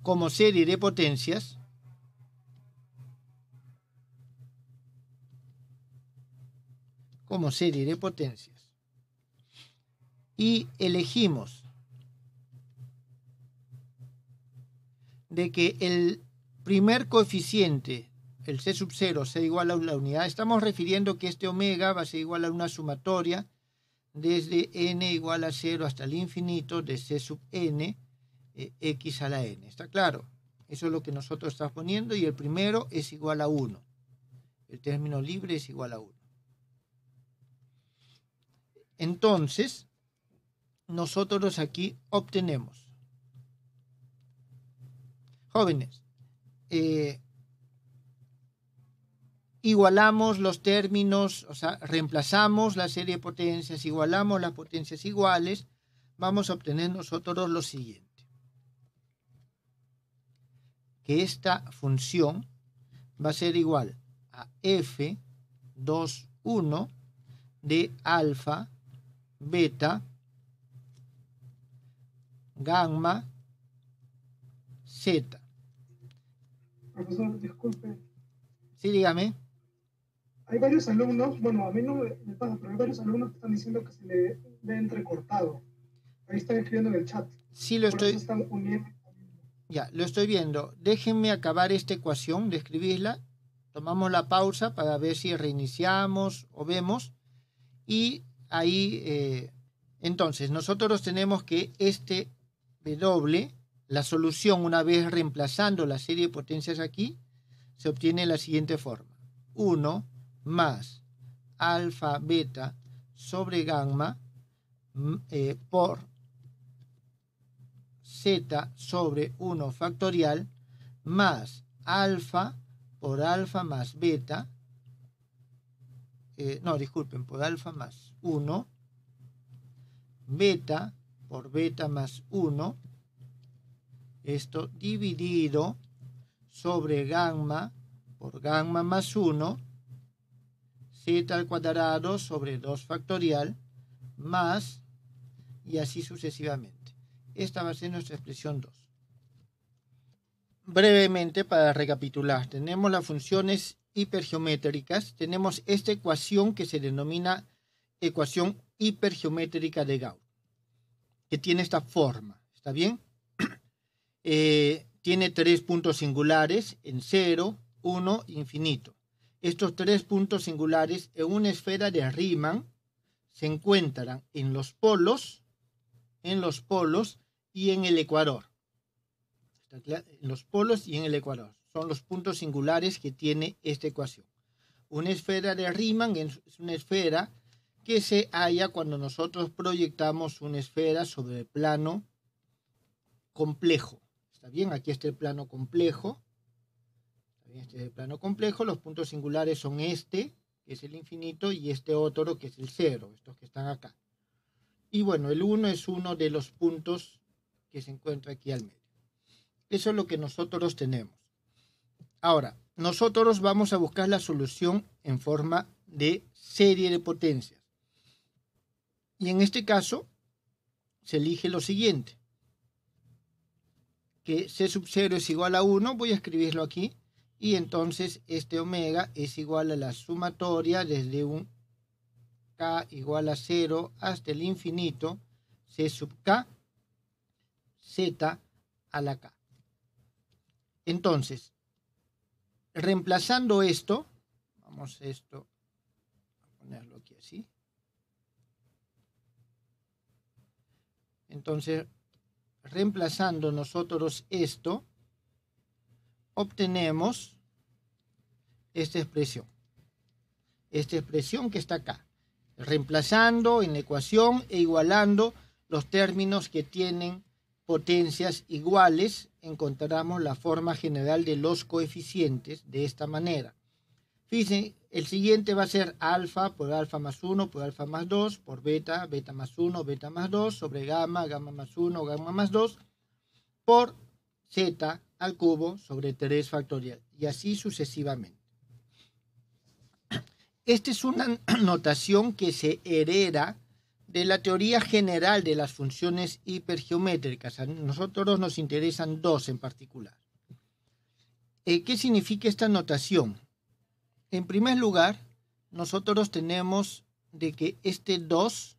como serie de potencias, como serie de potencias, y elegimos de que el primer coeficiente, el C sub 0, sea igual a la unidad, estamos refiriendo que este omega va a ser igual a una sumatoria desde n igual a 0 hasta el infinito de C sub n, eh, x a la n. ¿Está claro? Eso es lo que nosotros estamos poniendo y el primero es igual a 1. El término libre es igual a 1. Entonces, nosotros aquí obtenemos Jóvenes, eh, igualamos los términos, o sea, reemplazamos la serie de potencias, igualamos las potencias iguales, vamos a obtener nosotros lo siguiente. Que esta función va a ser igual a f 2, 1 de alfa, beta, gamma, zeta. Profesor, disculpe. Sí, dígame. Hay varios alumnos, bueno, a mí no me pasa, pero hay varios alumnos que están diciendo que se le ve entrecortado. Ahí están escribiendo en el chat. Sí, lo estoy. Están Ya, lo estoy viendo. Déjenme acabar esta ecuación, describirla. Tomamos la pausa para ver si reiniciamos o vemos. Y ahí, eh, entonces, nosotros tenemos que este W la solución, una vez reemplazando la serie de potencias aquí, se obtiene de la siguiente forma. 1 más alfa beta sobre gamma mm, eh, por z sobre 1 factorial más alfa por alfa más beta, eh, no, disculpen, por alfa más 1, beta por beta más 1, esto dividido sobre gamma por gamma más 1, z al cuadrado sobre 2 factorial, más, y así sucesivamente. Esta va a ser nuestra expresión 2. Brevemente, para recapitular, tenemos las funciones hipergeométricas, tenemos esta ecuación que se denomina ecuación hipergeométrica de Gauss, que tiene esta forma, ¿está bien? Eh, tiene tres puntos singulares en 0, 1, infinito. Estos tres puntos singulares en una esfera de Riemann se encuentran en los polos, en los polos y en el ecuador. En los polos y en el ecuador. Son los puntos singulares que tiene esta ecuación. Una esfera de Riemann es una esfera que se halla cuando nosotros proyectamos una esfera sobre el plano complejo. Está bien, aquí está el plano complejo. este es el plano complejo. Los puntos singulares son este, que es el infinito, y este otro, que es el cero, estos que están acá. Y bueno, el 1 es uno de los puntos que se encuentra aquí al medio. Eso es lo que nosotros tenemos. Ahora, nosotros vamos a buscar la solución en forma de serie de potencias. Y en este caso, se elige lo siguiente que C sub 0 es igual a 1, voy a escribirlo aquí, y entonces este omega es igual a la sumatoria desde un k igual a 0 hasta el infinito, C sub k, z a la k. Entonces, reemplazando esto, vamos esto a ponerlo aquí así. Entonces, reemplazando nosotros esto, obtenemos esta expresión. Esta expresión que está acá. Reemplazando en la ecuación e igualando los términos que tienen potencias iguales, encontramos la forma general de los coeficientes de esta manera. Fíjense, el siguiente va a ser alfa por alfa más 1 por alfa más 2 por beta, beta más 1, beta más 2 sobre gamma, gamma más 1, gamma más 2 por z al cubo sobre 3 factorial y así sucesivamente. Esta es una notación que se hereda de la teoría general de las funciones hipergeométricas. A nosotros nos interesan dos en particular. Eh, ¿Qué significa esta notación? En primer lugar, nosotros tenemos de que este 2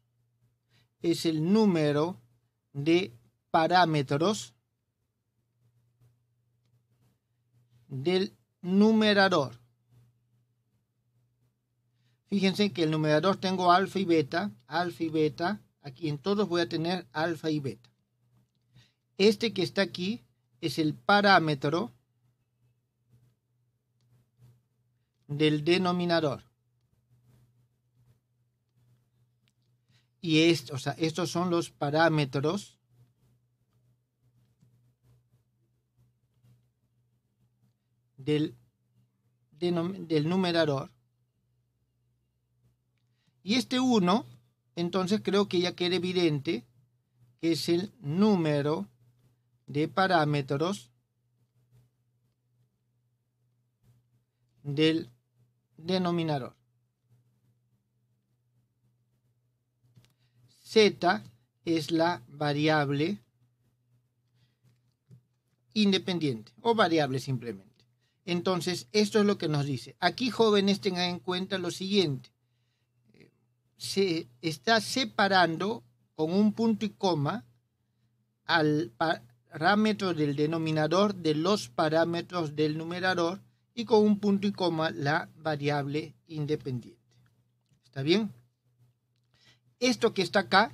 es el número de parámetros del numerador. Fíjense que el numerador tengo alfa y beta, alfa y beta. Aquí en todos voy a tener alfa y beta. Este que está aquí es el parámetro del denominador. Y esto, o sea, estos son los parámetros del, del numerador. Y este 1, entonces creo que ya queda evidente que es el número de parámetros del denominador. Z es la variable independiente o variable simplemente. Entonces, esto es lo que nos dice. Aquí, jóvenes, tengan en cuenta lo siguiente. Se está separando con un punto y coma al parámetro del denominador de los parámetros del numerador y con un punto y coma la variable independiente. ¿Está bien? Esto que está acá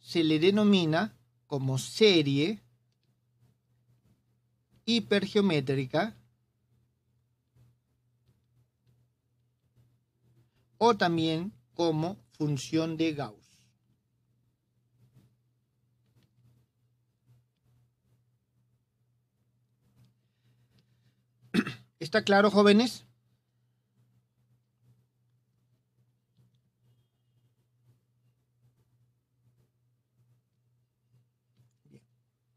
se le denomina como serie hipergeométrica o también como función de Gauss. ¿Está claro, jóvenes?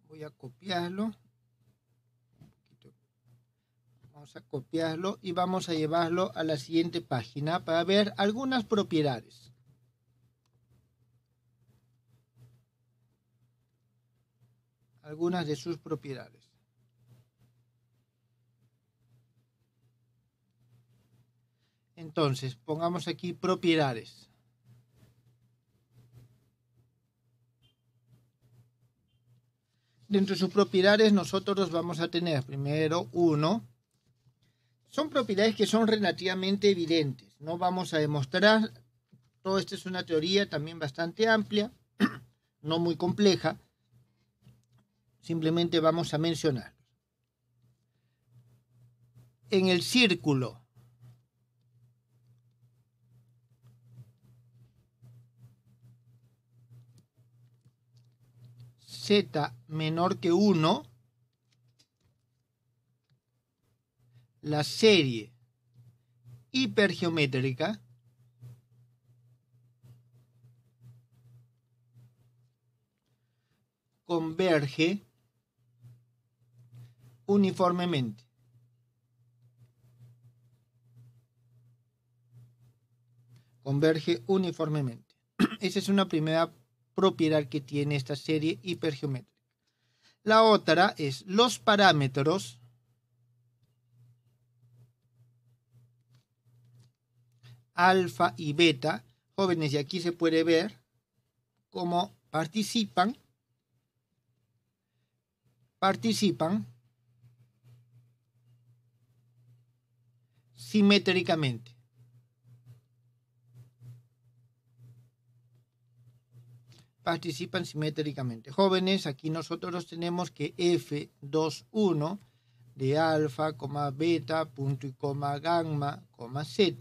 Voy a copiarlo. Vamos a copiarlo y vamos a llevarlo a la siguiente página para ver algunas propiedades. Algunas de sus propiedades. Entonces, pongamos aquí propiedades. Dentro de sus propiedades nosotros vamos a tener primero uno. Son propiedades que son relativamente evidentes. No vamos a demostrar. Todo esto es una teoría también bastante amplia, no muy compleja. Simplemente vamos a mencionar. En el círculo z menor que 1, la serie hipergeométrica converge uniformemente. Converge uniformemente. Esa es una primera propiedad que tiene esta serie hipergeométrica. La otra es los parámetros alfa y beta. Jóvenes, y aquí se puede ver cómo participan. Participan simétricamente. participan simétricamente. Jóvenes, aquí nosotros tenemos que F21 de alfa, beta, punto y coma gamma, coma z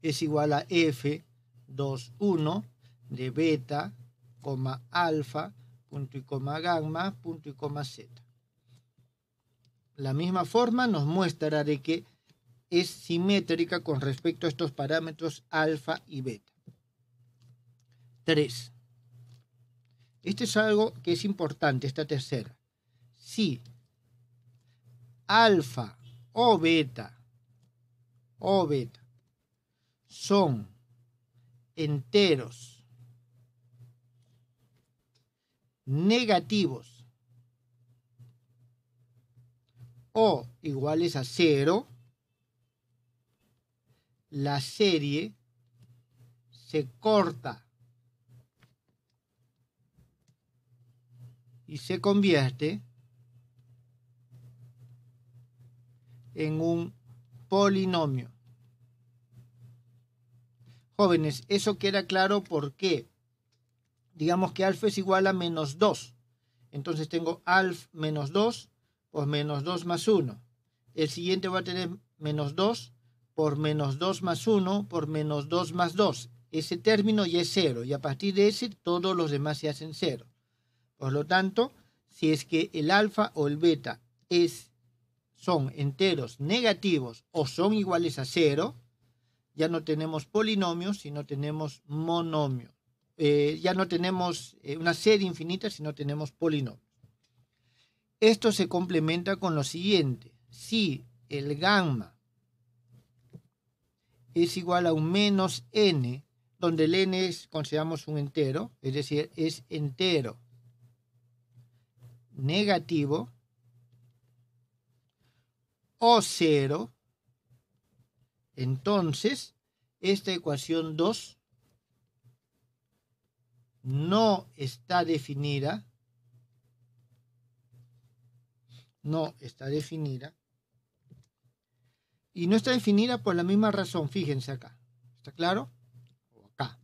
es igual a F21 de beta, coma alfa, punto y coma gamma, punto y coma z. La misma forma nos muestra de que es simétrica con respecto a estos parámetros alfa y beta. 3. Este es algo que es importante, esta tercera. Si alfa o beta o beta son enteros negativos o iguales a cero, la serie se corta y se convierte en un polinomio. Jóvenes, eso queda claro porque digamos que alfa es igual a menos 2. Entonces tengo alfa menos 2 por menos 2 más 1. El siguiente va a tener menos 2 por menos 2 más 1 por menos 2 más 2. Ese término ya es 0 y a partir de ese todos los demás se hacen 0. Por lo tanto, si es que el alfa o el beta es, son enteros negativos o son iguales a cero, ya no tenemos polinomios, sino tenemos monomios. Eh, ya no tenemos eh, una serie infinita, sino tenemos polinomios. Esto se complementa con lo siguiente. Si el gamma es igual a un menos n, donde el n es, consideramos un entero, es decir, es entero negativo o cero, entonces esta ecuación 2 no está definida, no está definida, y no está definida por la misma razón, fíjense acá, ¿está claro? acá.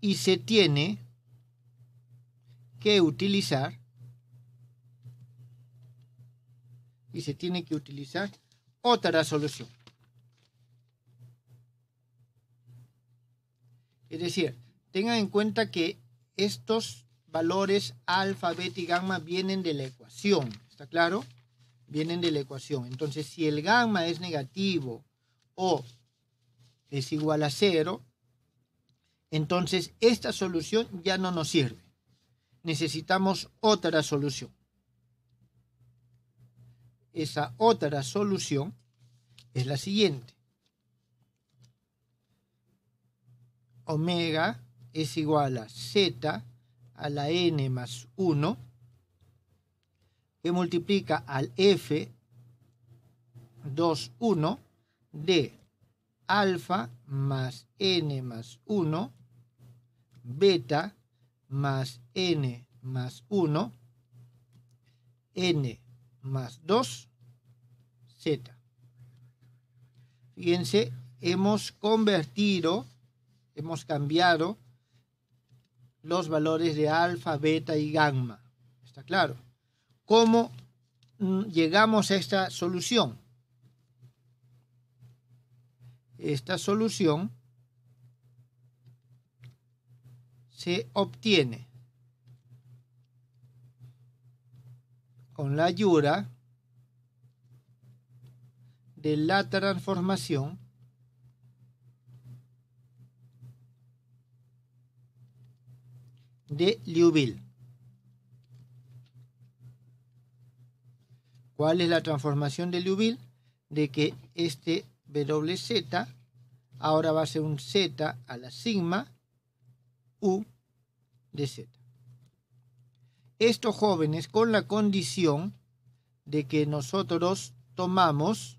Y se tiene que utilizar y se tiene que utilizar otra solución. Es decir, tengan en cuenta que estos valores alfa, beta y gamma vienen de la ecuación, ¿está claro? Vienen de la ecuación. Entonces, si el gamma es negativo o es igual a cero, entonces esta solución ya no nos sirve necesitamos otra solución. Esa otra solución es la siguiente. Omega es igual a z a la n más 1 que multiplica al f 2, 1 de alfa más n más 1 beta más n más 1, n más 2, z. Fíjense, hemos convertido, hemos cambiado los valores de alfa, beta y gamma. ¿Está claro? ¿Cómo mm, llegamos a esta solución? Esta solución se obtiene con la ayuda de la transformación de Liouville. ¿Cuál es la transformación de Liouville? De que este WZ ahora va a ser un Z a la sigma U de Z. Estos jóvenes con la condición de que nosotros tomamos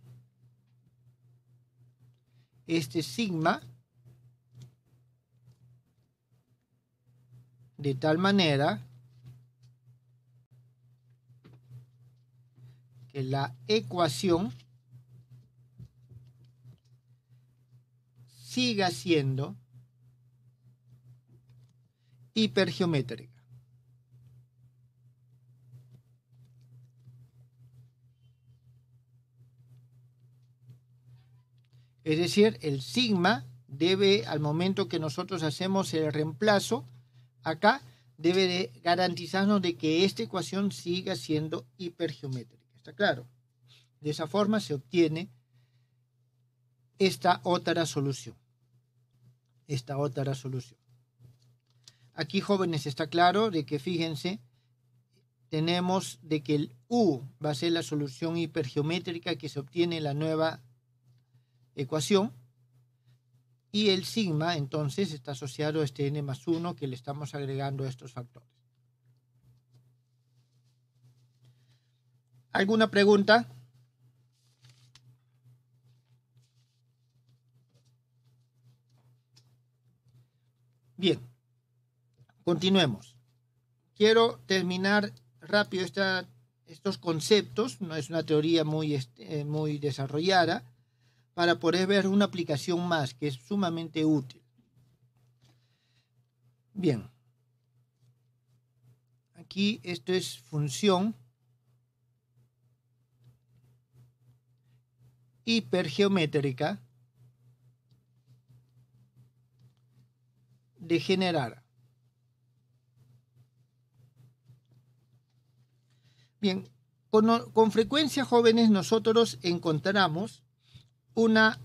este sigma de tal manera que la ecuación siga siendo hipergeométrica. Es decir, el sigma debe, al momento que nosotros hacemos el reemplazo, acá debe garantizarnos de que esta ecuación siga siendo hipergeométrica. ¿Está claro? De esa forma se obtiene esta otra solución. Esta otra solución. Aquí jóvenes está claro de que fíjense, tenemos de que el U va a ser la solución hipergeométrica que se obtiene en la nueva ecuación. Y el sigma entonces está asociado a este n más 1 que le estamos agregando a estos factores. ¿Alguna pregunta? Bien. Continuemos. Quiero terminar rápido estos conceptos, no es una teoría muy, este, eh, muy desarrollada, para poder ver una aplicación más que es sumamente útil. Bien. Aquí esto es función hipergeométrica de generar Bien, con, frecuencia jóvenes nosotros encontramos una,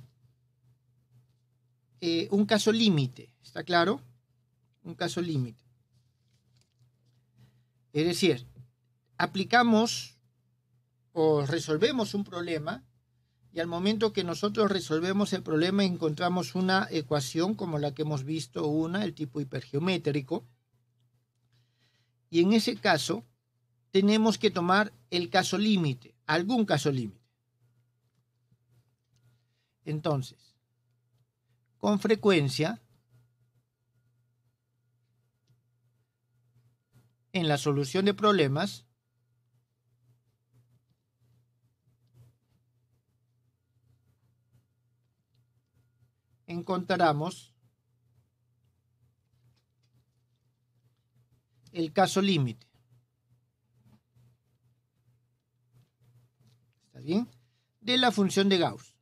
eh, un caso límite, ¿está claro? Un caso límite. Es decir, aplicamos o resolvemos un problema y al momento que nosotros resolvemos el problema encontramos una ecuación como la que hemos visto, una, el tipo hipergeométrico. Y en ese caso, tenemos que tomar el caso límite, algún caso límite. Entonces, con frecuencia, en la solución de problemas, encontramos el caso límite. de la función de Gauss.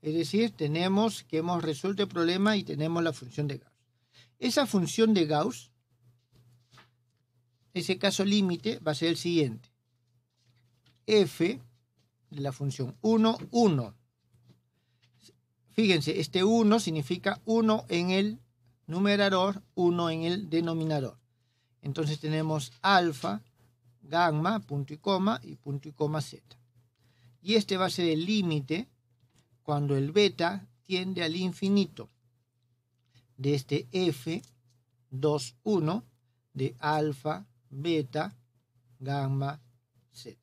Es decir, tenemos que hemos resuelto el problema y tenemos la función de Gauss. Esa función de Gauss, ese caso límite, va a ser el siguiente. f de la función 1, 1. Fíjense, este 1 significa 1 en el numerador, 1 en el denominador. Entonces tenemos alfa, gamma, punto y coma, y punto y coma z. Y este va a ser el límite cuando el beta tiende al infinito de este f 21 de alfa, beta, gamma, z.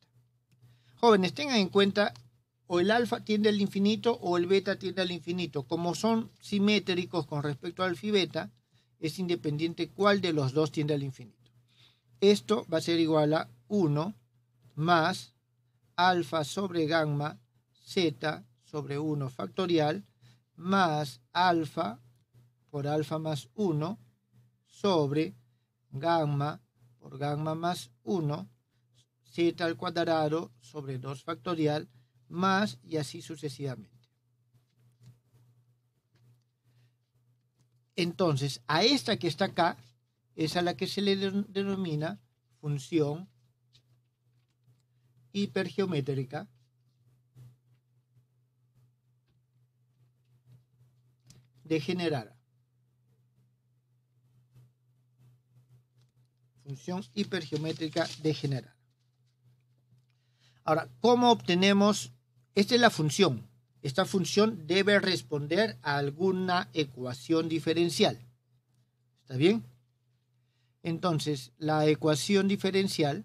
Jóvenes, tengan en cuenta o el alfa tiende al infinito o el beta tiende al infinito. Como son simétricos con respecto al alfa y beta, es independiente cuál de los dos tiende al infinito. Esto va a ser igual a 1 más alfa sobre gamma z sobre 1 factorial más alfa por alfa más 1 sobre gamma por gamma más 1 z al cuadrado sobre 2 factorial más y así sucesivamente. Entonces, a esta que está acá es a la que se le denomina función hipergeométrica degenerada. Función hipergeométrica degenerada. Ahora, ¿cómo obtenemos? Esta es la función. Esta función debe responder a alguna ecuación diferencial. ¿Está bien? Entonces, la ecuación diferencial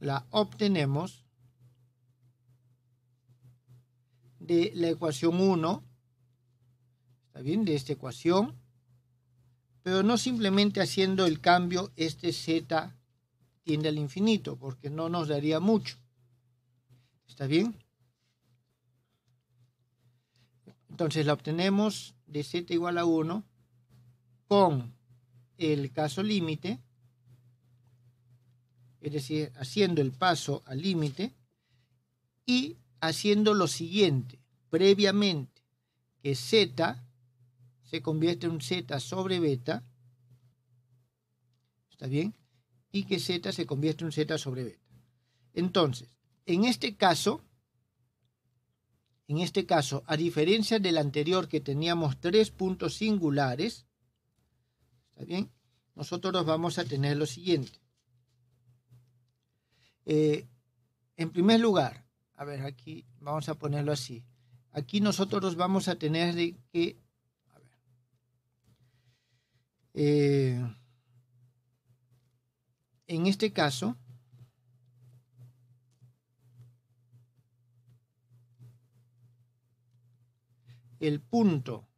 la obtenemos de la ecuación 1, ¿está bien? De esta ecuación, pero no simplemente haciendo el cambio este z tiende al infinito, porque no nos daría mucho. ¿Está bien? Entonces la obtenemos de z igual a 1 con el caso límite, es decir, haciendo el paso al límite y haciendo lo siguiente, previamente, que z se convierte en z sobre beta, ¿está bien? y que Z se convierte en Z sobre beta. Entonces, en este caso, en este caso, a diferencia del anterior que teníamos tres puntos singulares, ¿está bien? Nosotros vamos a tener lo siguiente. Eh, en primer lugar, a ver, aquí vamos a ponerlo así. Aquí nosotros vamos a tener que... Eh, en este caso, el punto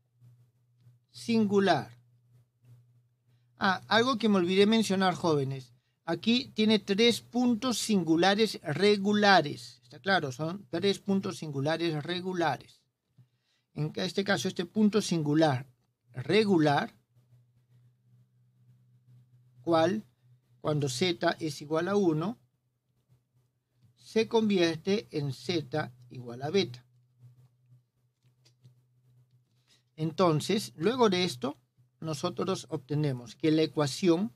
singular. Ah, algo que me olvidé mencionar, jóvenes. Aquí tiene tres puntos singulares regulares. Está claro, son tres puntos singulares regulares. En este caso, este punto singular regular, ¿cuál? cuando z es igual a 1, se convierte en z igual a beta. Entonces, luego de esto, nosotros obtenemos que la ecuación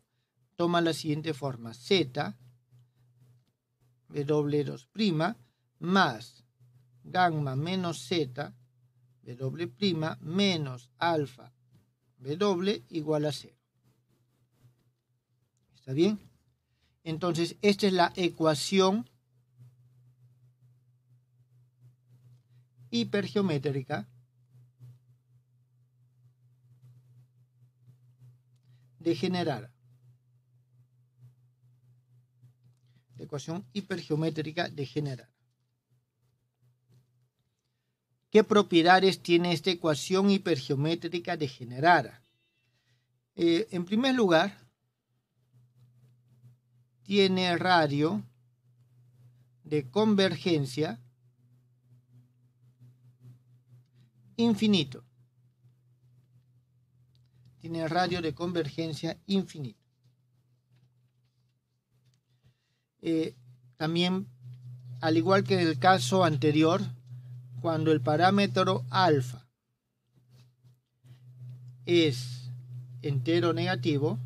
toma la siguiente forma, z W2' más gamma menos z W' menos alfa W igual a 0. ¿Está bien? Entonces, esta es la ecuación hipergeométrica de generar. La ecuación hipergeométrica de generar. ¿Qué propiedades tiene esta ecuación hipergeométrica de generar? Eh, en primer lugar, tiene radio de convergencia infinito. Tiene radio de convergencia infinito. Eh, también, al igual que en el caso anterior, cuando el parámetro alfa es entero negativo,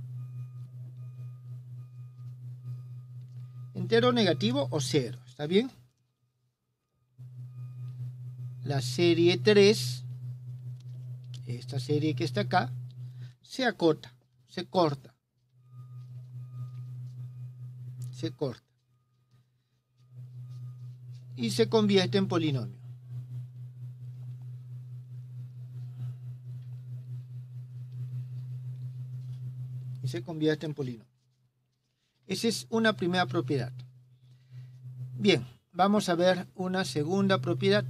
Entero negativo o cero. ¿Está bien? La serie 3, esta serie que está acá, se acota, se corta. Se corta. Y se convierte en polinomio. Y se convierte en polinomio. Esa es una primera propiedad. Bien, vamos a ver una segunda propiedad.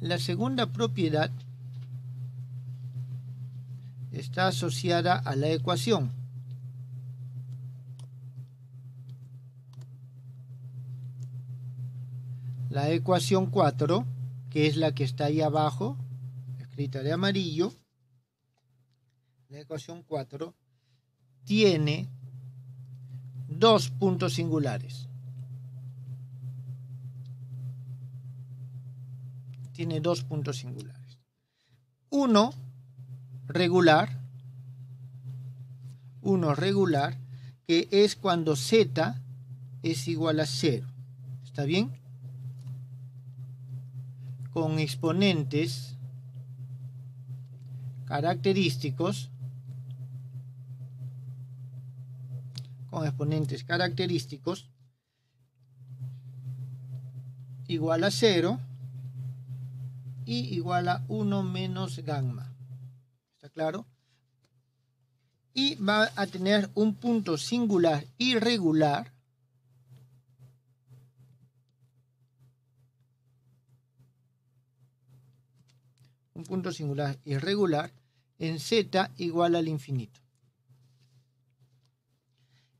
La segunda propiedad está asociada a la ecuación. La ecuación 4, que es la que está ahí abajo, escrita de amarillo, la ecuación 4, tiene dos puntos singulares. Tiene dos puntos singulares. Uno regular, uno regular, que es cuando z es igual a 0. ¿Está bien? Con exponentes característicos exponentes característicos igual a 0 y igual a 1 menos gamma. ¿Está claro? Y va a tener un punto singular irregular un punto singular irregular en z igual al infinito.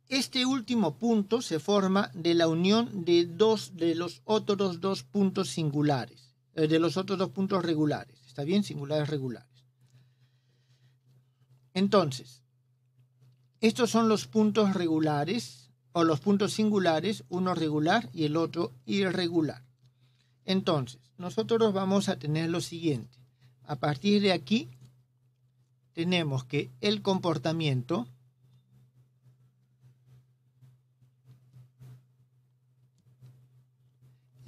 Este último punto se forma de la unión de dos de los otros dos puntos singulares, eh, de los otros dos puntos regulares. ¿Está bien? Singulares regulares. Entonces, estos son los puntos regulares o los puntos singulares, uno regular y el otro irregular. Entonces, nosotros vamos a tener lo siguiente. A partir de aquí, tenemos que el comportamiento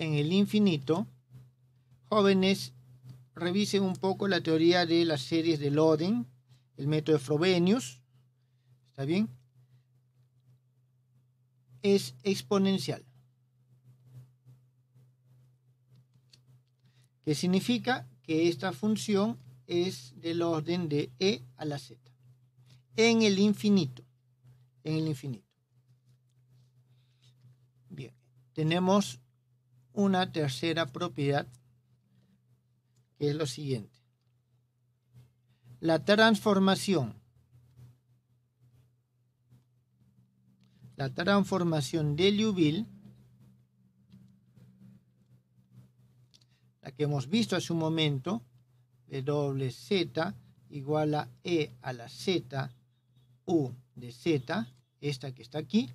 en el infinito, jóvenes, revisen un poco la teoría de las series de Loden, el método de Frobenius, ¿está bien? Es exponencial. qué significa que esta función es del orden de e a la z en el infinito en el infinito bien tenemos una tercera propiedad, que es lo siguiente. La transformación. La transformación de Liouville, la que hemos visto hace un momento, Z igual a E a la Z U de Z, esta que está aquí,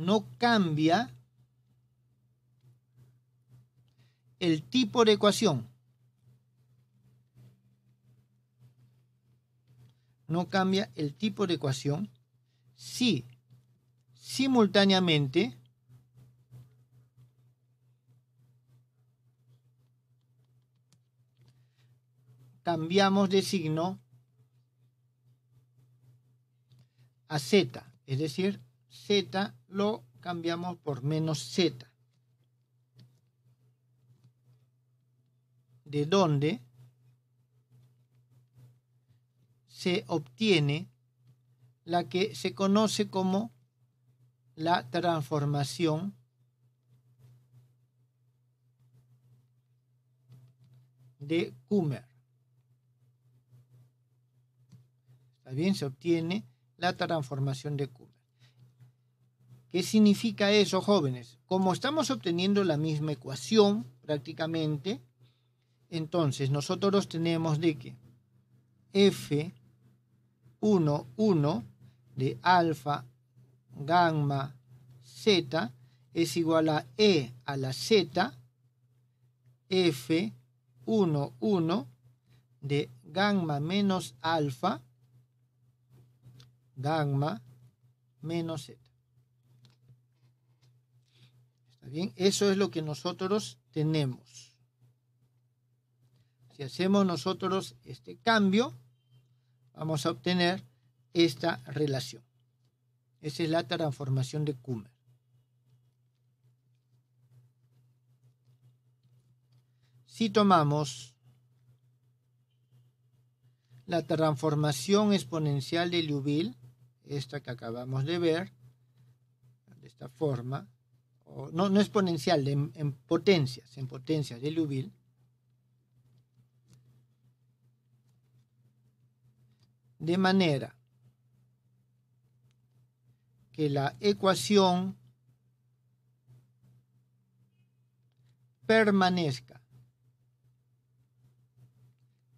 no cambia el tipo de ecuación. No cambia el tipo de ecuación si simultáneamente cambiamos de signo a z, es decir, z lo cambiamos por menos z. De donde se obtiene la que se conoce como la transformación de Kummer. Está bien, se obtiene la transformación de Kummer. ¿Qué significa eso, jóvenes? Como estamos obteniendo la misma ecuación prácticamente, entonces nosotros tenemos de que F1, 1 de alfa, gamma, z es igual a E a la z, F1, 1 de gamma menos alfa, gamma menos z. Eso es lo que nosotros tenemos. Si hacemos nosotros este cambio, vamos a obtener esta relación. Esa es la transformación de Kummer. Si tomamos la transformación exponencial de Liouville, esta que acabamos de ver, de esta forma, no, exponencial, en, potencias, en potencias de Liouville, de manera que la ecuación permanezca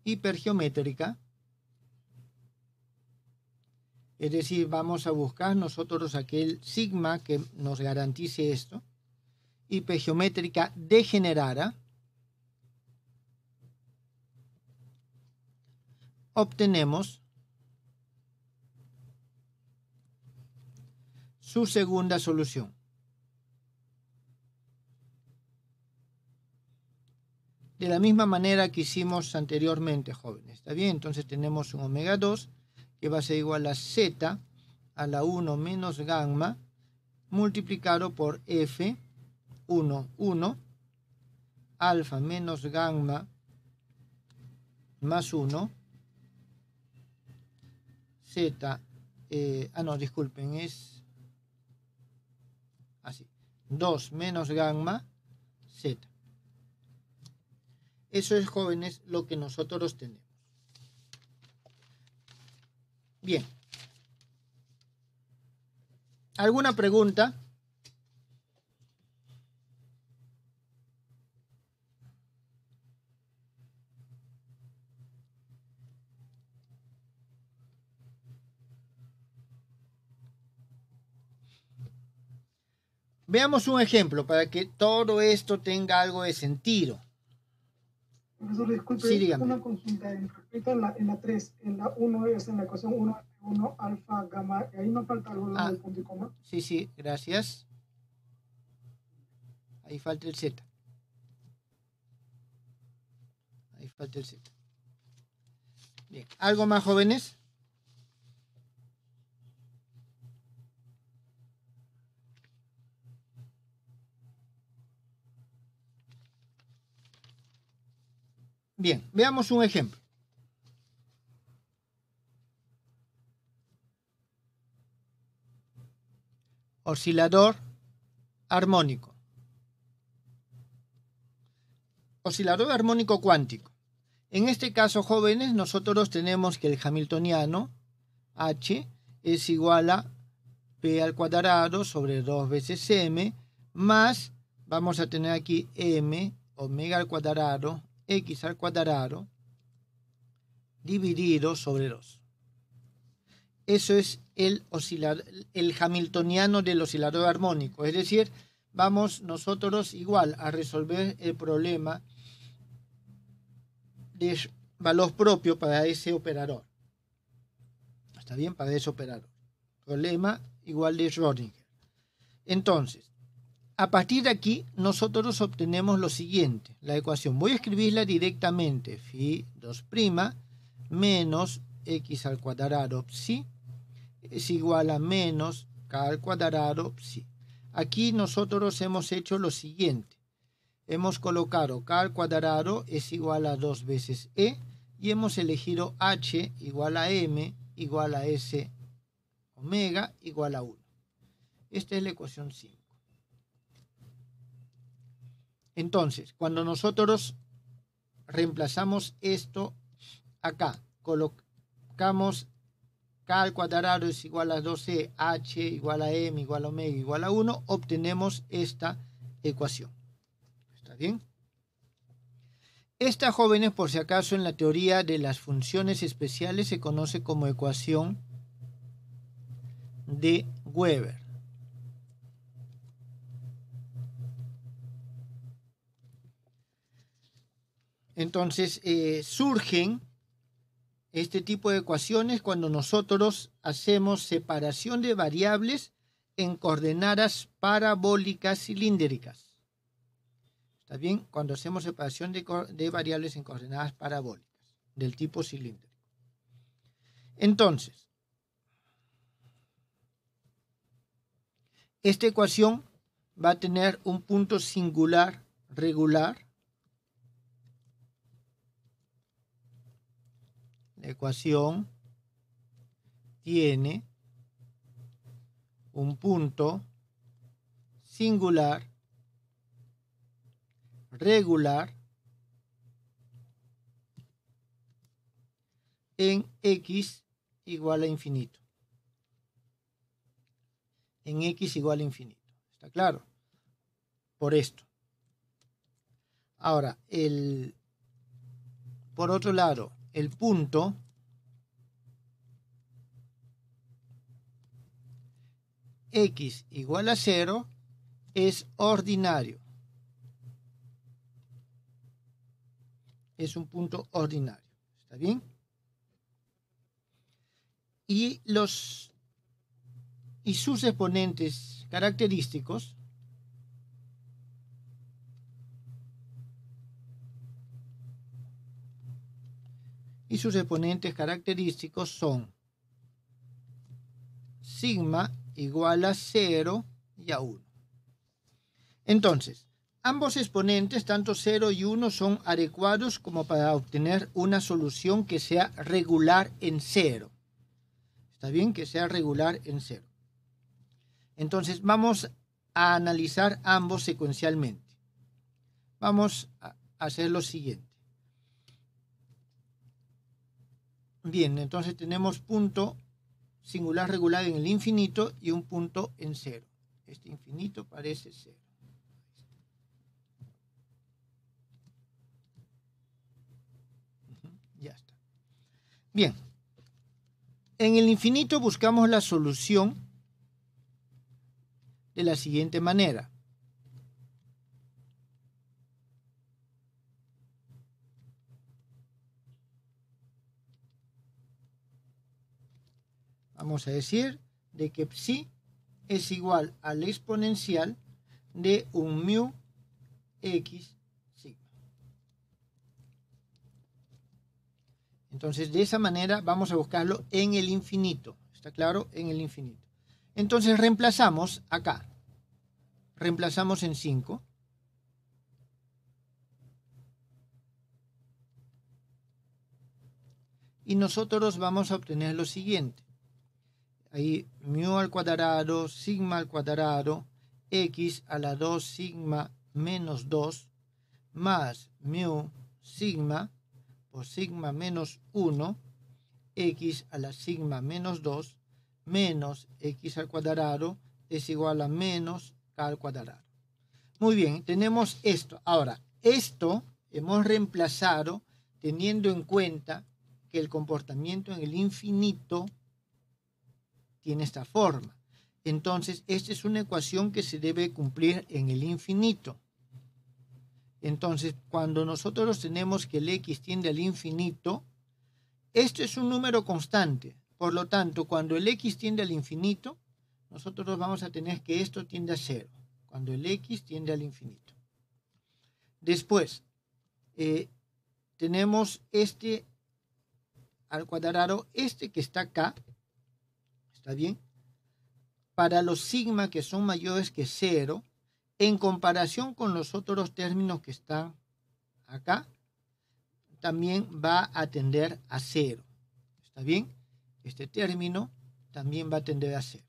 hipergeométrica es decir, vamos a buscar nosotros aquel sigma que nos garantice esto. Y P geométrica degenerada. Obtenemos su segunda solución. De la misma manera que hicimos anteriormente, jóvenes. ¿Está bien? Entonces tenemos un omega 2 que va a ser igual a z a la 1 menos gamma multiplicado por f 1, 1, alfa menos gamma más 1, z, eh, ah no, disculpen, es así, 2 menos gamma z. Eso es, jóvenes, lo que nosotros tenemos. Bien. ¿Alguna pregunta? Veamos un ejemplo para que todo esto tenga algo de sentido. Profesor, disculpe, una consulta en la, en la 3, en la 1 es en la ecuación 1, 1 alfa, gamma, ahí no falta algo ah, del punto y coma. Sí, sí, gracias. Ahí falta el Z. Ahí falta el Z. Bien, ¿algo más jóvenes? Bien, veamos un ejemplo. Oscilador armónico. Oscilador armónico cuántico. En este caso, jóvenes, nosotros tenemos que el hamiltoniano H es igual a P al cuadrado sobre dos veces M más, vamos a tener aquí M omega al cuadrado x al cuadrado dividido sobre 2. Eso es el, el hamiltoniano del oscilador armónico. Es decir, vamos nosotros igual a resolver el problema de valor propio para ese operador. ¿Está bien? Para ese operador. Problema igual de Schrödinger. Entonces, a partir de aquí nosotros obtenemos lo siguiente, la ecuación. Voy a escribirla directamente, phi 2' menos x al cuadrado psi es igual a menos k al cuadrado psi. Aquí nosotros hemos hecho lo siguiente. Hemos colocado k al cuadrado es igual a 2 veces e y hemos elegido h igual a m igual a s omega igual a 1. Esta es la ecuación 5. Entonces, cuando nosotros reemplazamos esto acá, colocamos K al cuadrado es igual a 12, H igual a M igual a omega igual a 1, obtenemos esta ecuación. ¿Está bien? Estas jóvenes, por si acaso, en la teoría de las funciones especiales se conoce como ecuación de Weber. Entonces eh, surgen este tipo de ecuaciones cuando nosotros hacemos separación de variables en coordenadas parabólicas cilíndricas. ¿Está bien? Cuando hacemos separación de variables en coordenadas parabólicas del tipo cilíndrico. Entonces, esta ecuación va a tener un punto singular regular la ecuación tiene un punto singular, regular, en x igual a infinito. En x igual a infinito. ¿Está claro? Por esto. Ahora, el, por otro lado, el punto x igual a 0 es ordinario. Es un punto ordinario. ¿Está bien? Y los y sus exponentes característicos y sus exponentes característicos son sigma igual a 0 y a 1. Entonces, ambos exponentes, tanto 0 y 1, son adecuados como para obtener una solución que sea regular en 0. ¿Está bien? Que sea regular en 0. Entonces, vamos a analizar ambos secuencialmente. Vamos a hacer lo siguiente. Bien, entonces tenemos punto singular regular en el infinito y un punto en cero. Este infinito parece cero. Ya está. Bien. En el infinito buscamos la solución de la siguiente manera. Vamos a decir de que psi es igual al exponencial de un mu x sigma. Entonces, de esa manera vamos a buscarlo en el infinito. ¿Está claro? En el infinito. Entonces, reemplazamos acá. Reemplazamos en 5. Y nosotros vamos a obtener lo siguiente ahí mu al cuadrado, sigma al cuadrado, x a la 2 sigma menos 2 más mu sigma por sigma menos 1 x a la sigma menos 2 menos x al cuadrado es igual a menos k al cuadrado. Muy bien, tenemos esto. Ahora, esto hemos reemplazado teniendo en cuenta que el comportamiento en el infinito tiene esta forma. Entonces, esta es una ecuación que se debe cumplir en el infinito. Entonces, cuando nosotros tenemos que el x tiende al infinito, esto es un número constante. Por lo tanto, cuando el x tiende al infinito, nosotros vamos a tener que esto tiende a cero, cuando el x tiende al infinito. Después, eh, tenemos este al cuadrado, este que está acá, ¿Está bien? Para los sigma que son mayores que 0, en comparación con los otros términos que están acá, también va a tender a 0. ¿Está bien? Este término también va a tender a 0.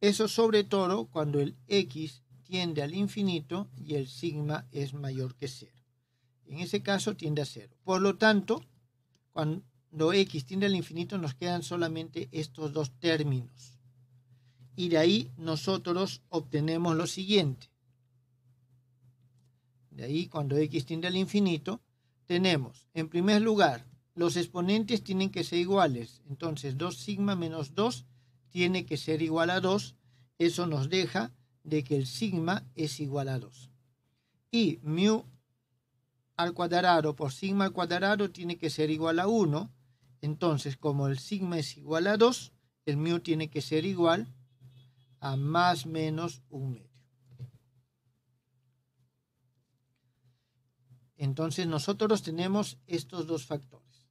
Eso sobre todo cuando el x tiende al infinito y el sigma es mayor que 0. En ese caso tiende a 0. Por lo tanto, cuando cuando x tiende al infinito nos quedan solamente estos dos términos. Y de ahí nosotros obtenemos lo siguiente. De ahí cuando x tiende al infinito tenemos, en primer lugar, los exponentes tienen que ser iguales. Entonces 2 sigma menos 2 tiene que ser igual a 2. Eso nos deja de que el sigma es igual a 2. Y mu al cuadrado por sigma al cuadrado tiene que ser igual a 1. Entonces, como el sigma es igual a 2, el mu tiene que ser igual a más menos un medio. Entonces nosotros tenemos estos dos factores.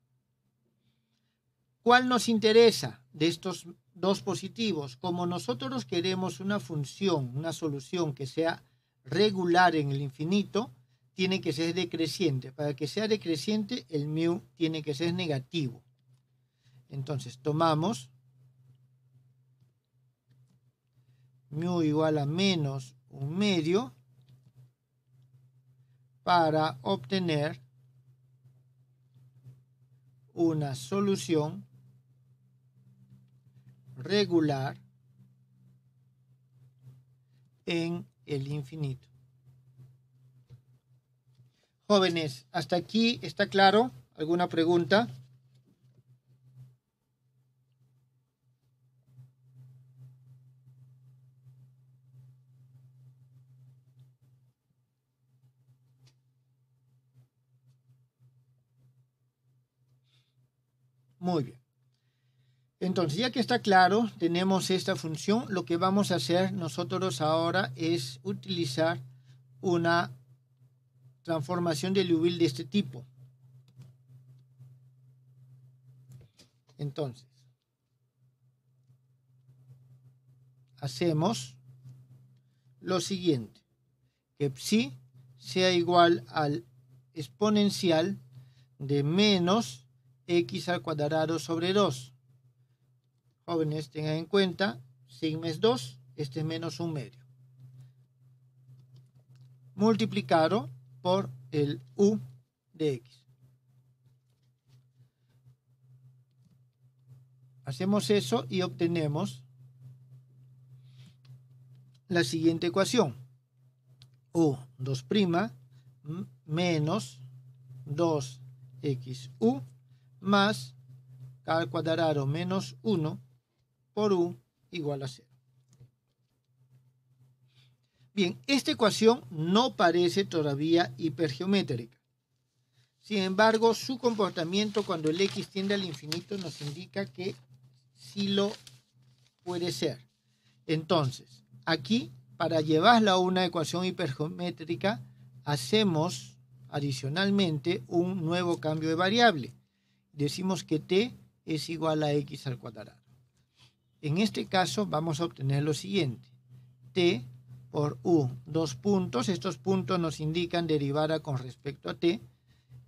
¿Cuál nos interesa de estos dos positivos? Como nosotros queremos una función, una solución que sea regular en el infinito, tiene que ser decreciente. Para que sea decreciente, el mu tiene que ser negativo. Entonces tomamos mu igual a menos un medio para obtener una solución regular en el infinito. Jóvenes, ¿hasta aquí está claro? ¿Alguna pregunta? Muy bien. Entonces, ya que está claro, tenemos esta función, lo que vamos a hacer nosotros ahora es utilizar una transformación de Liouville de este tipo. Entonces, hacemos lo siguiente, que psi sea igual al exponencial de menos x al cuadrado sobre 2. Jóvenes, tengan en cuenta, sigma es 2, este es menos un medio. Multiplicado por el u de x. Hacemos eso y obtenemos la siguiente ecuación. u 2' menos 2xu más k al cuadrado menos 1 por u igual a 0. Bien, esta ecuación no parece todavía hipergeométrica. Sin embargo, su comportamiento cuando el x tiende al infinito nos indica que sí lo puede ser. Entonces, aquí, para llevarla a una ecuación hipergeométrica, hacemos adicionalmente un nuevo cambio de variable decimos que t es igual a x al cuadrado. En este caso vamos a obtener lo siguiente. t por u, dos puntos, estos puntos nos indican derivada con respecto a t,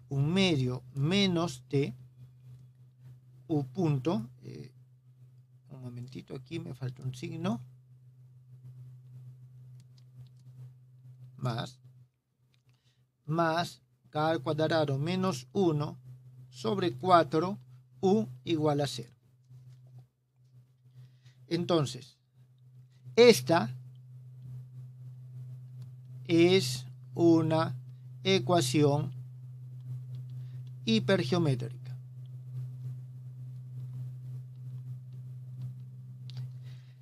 un medio menos t, u punto, eh, un momentito aquí me falta un signo, más, más k al cuadrado menos 1 sobre 4 U igual a 0. Entonces, esta es una ecuación hipergeométrica.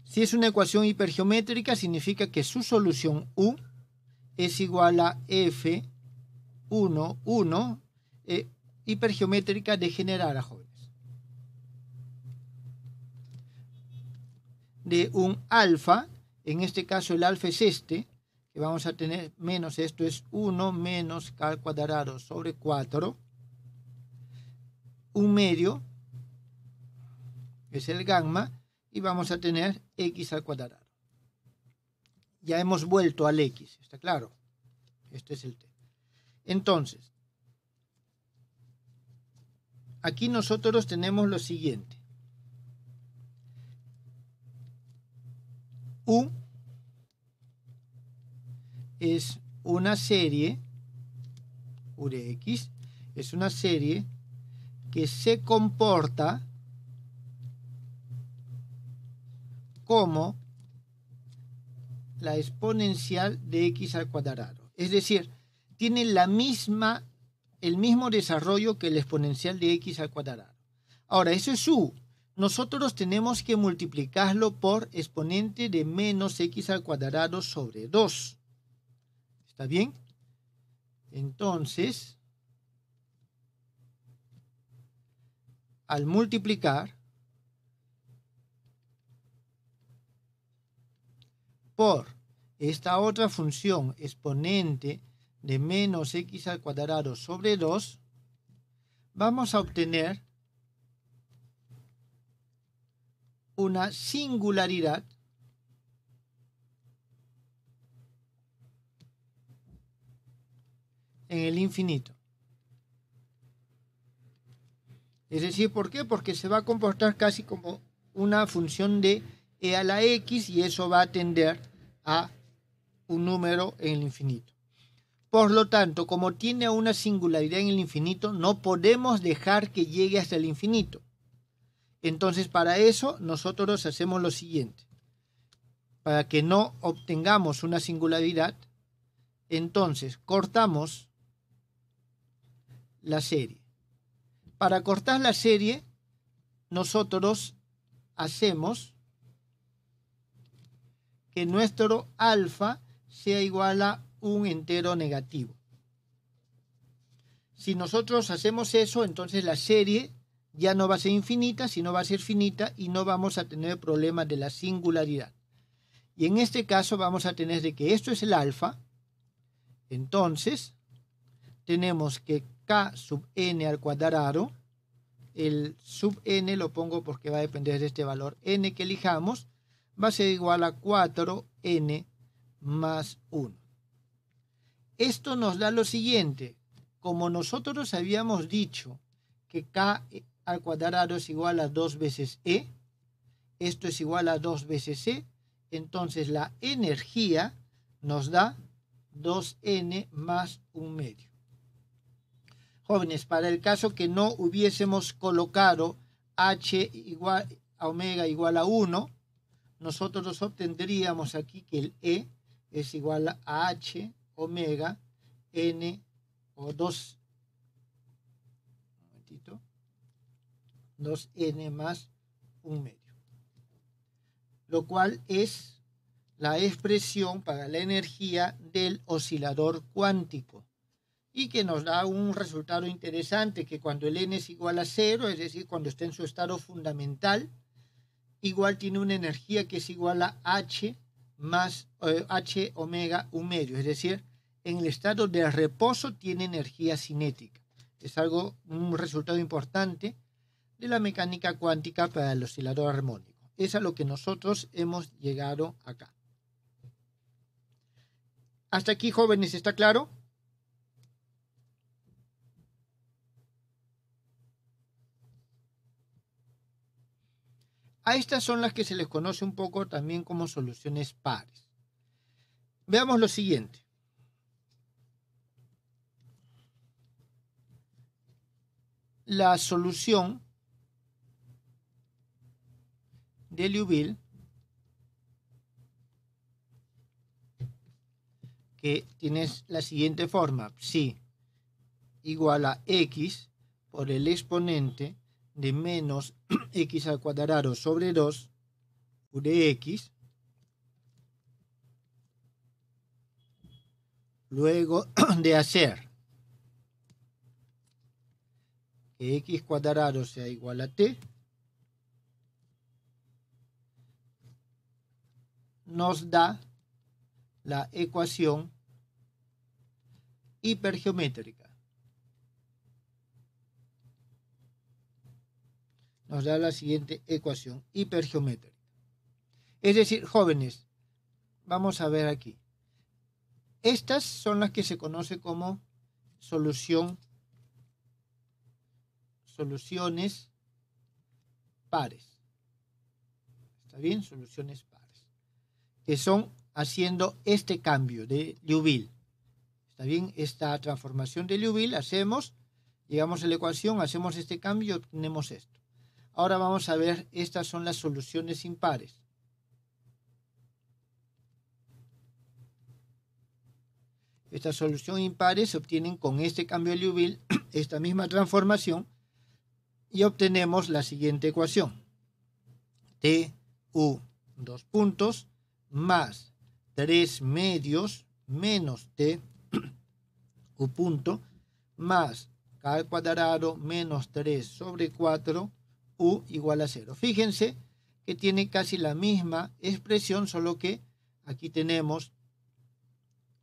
Si es una ecuación hipergeométrica, significa que su solución U es igual a F1, 1, eh, hipergeométrica de generar a jóvenes. De un alfa, en este caso el alfa es este, que vamos a tener menos esto es 1 menos k cuadrado sobre 4, un medio, es el gamma, y vamos a tener x al cuadrado. Ya hemos vuelto al x, ¿está claro? Este es el t Entonces, aquí nosotros tenemos lo siguiente. U es una serie, u de x, es una serie que se comporta como la exponencial de x al cuadrado. Es decir, tiene la misma el mismo desarrollo que el exponencial de x al cuadrado. Ahora, eso es u. Nosotros tenemos que multiplicarlo por exponente de menos x al cuadrado sobre 2. ¿Está bien? Entonces, al multiplicar por esta otra función exponente de menos x al cuadrado sobre 2, vamos a obtener una singularidad en el infinito. Es decir, ¿por qué? Porque se va a comportar casi como una función de e a la x y eso va a tender a un número en el infinito. Por lo tanto, como tiene una singularidad en el infinito, no podemos dejar que llegue hasta el infinito. Entonces, para eso nosotros hacemos lo siguiente. Para que no obtengamos una singularidad, entonces cortamos la serie. Para cortar la serie, nosotros hacemos que nuestro alfa sea igual a un entero negativo. Si nosotros hacemos eso, entonces la serie ya no va a ser infinita, sino va a ser finita y no vamos a tener problemas de la singularidad. Y en este caso vamos a tener de que esto es el alfa, entonces tenemos que k sub n al cuadrado, el sub n lo pongo porque va a depender de este valor n que elijamos, va a ser igual a 4n más 1. Esto nos da lo siguiente. Como nosotros habíamos dicho que k al cuadrado es igual a 2 veces e, esto es igual a 2 veces E, entonces la energía nos da 2n más un medio. Jóvenes, para el caso que no hubiésemos colocado h igual a omega igual a 1, nosotros obtendríamos aquí que el e es igual a h omega N 2 2N más un medio. Lo cual es la expresión para la energía del oscilador cuántico y que nos da un resultado interesante, que cuando el n es igual a cero, es decir, cuando está en su estado fundamental, igual tiene una energía que es igual a h más eh, H omega un medio, es decir, en el estado de reposo tiene energía cinética. Es algo, un resultado importante de la mecánica cuántica para el oscilador armónico. Es a lo que nosotros hemos llegado acá. Hasta aquí, jóvenes, ¿está claro? A estas son las que se les conoce un poco también como soluciones pares. Veamos lo siguiente. La solución de Liouville que tiene la siguiente forma, Si igual a x por el exponente de menos x al cuadrado sobre 2 de x. Luego de hacer que x cuadrado sea igual a t, nos da la ecuación hipergeométrica. nos da la siguiente ecuación hipergeométrica. Es decir, jóvenes, vamos a ver aquí. Estas son las que se conoce como solución, soluciones pares. ¿Está bien? Soluciones pares. Que son haciendo este cambio de Liouville. ¿Está bien? Esta transformación de Liouville hacemos, llegamos a la ecuación, hacemos este cambio y obtenemos esto. Ahora vamos a ver, estas son las soluciones impares. Esta solución impares se obtienen con este cambio de Liouville, esta misma transformación, y obtenemos la siguiente ecuación. TU, dos puntos, más tres medios menos T, U punto, más K al cuadrado menos 3 sobre 4 U igual a 0. Fíjense que tiene casi la misma expresión, solo que aquí tenemos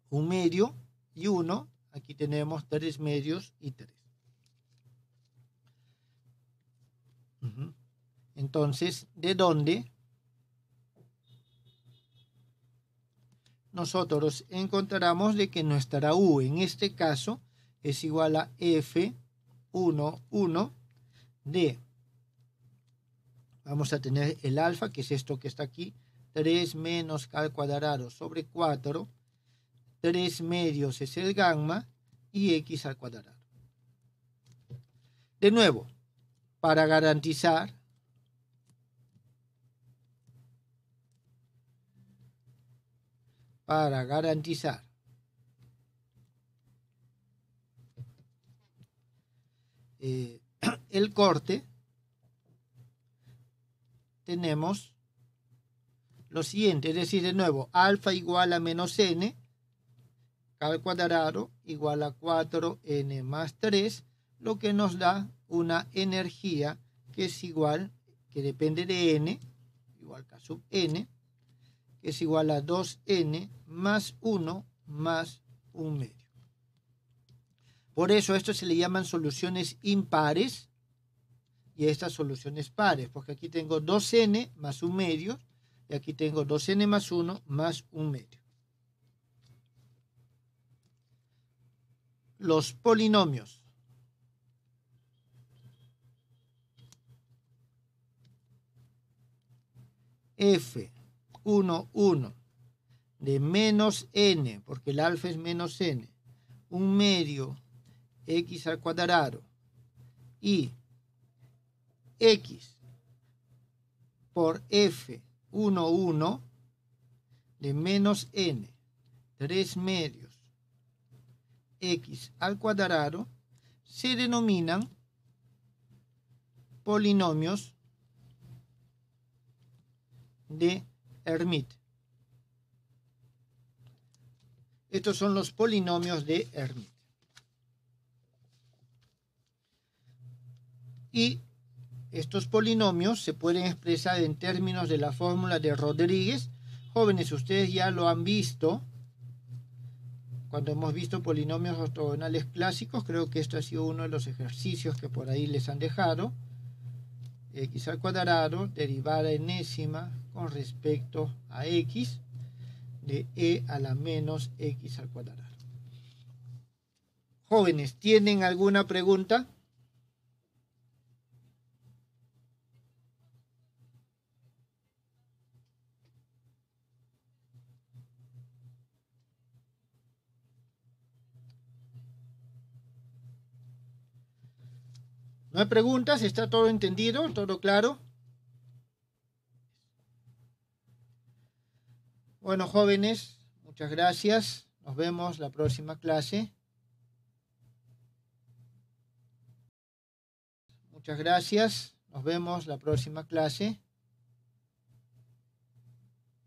un medio y 1, aquí tenemos 3 medios y 3. Entonces, ¿de dónde nosotros encontramos de que nuestra U en este caso es igual a F1, 1 de vamos a tener el alfa, que es esto que está aquí, 3 menos al cuadrado sobre 4, 3 medios es el gamma y x al cuadrado. De nuevo, para garantizar para garantizar eh, el corte tenemos lo siguiente, es decir, de nuevo, alfa igual a menos n cada cuadrado igual a 4n más 3, lo que nos da una energía que es igual, que depende de n, igual k sub n, que es igual a 2n más 1 más 1 medio. Por eso esto se le llaman soluciones impares y estas soluciones pares, porque aquí tengo 2n más un medio, y aquí tengo 2n más 1 más un medio. Los polinomios. f 1, 1 de menos n, porque el alfa es menos n, un medio x al cuadrado y X por F11 de menos N, tres medios, X al cuadrado, se denominan polinomios de Hermite Estos son los polinomios de Hermite Y estos polinomios se pueden expresar en términos de la fórmula de Rodríguez. Jóvenes, ustedes ya lo han visto. Cuando hemos visto polinomios ortogonales clásicos, creo que esto ha sido uno de los ejercicios que por ahí les han dejado. x al cuadrado, derivada enésima con respecto a x de e a la menos x al cuadrado. Jóvenes, ¿tienen alguna pregunta? No hay preguntas, está todo entendido, todo claro. Bueno, jóvenes, muchas gracias. Nos vemos la próxima clase. Muchas gracias. Nos vemos la próxima clase.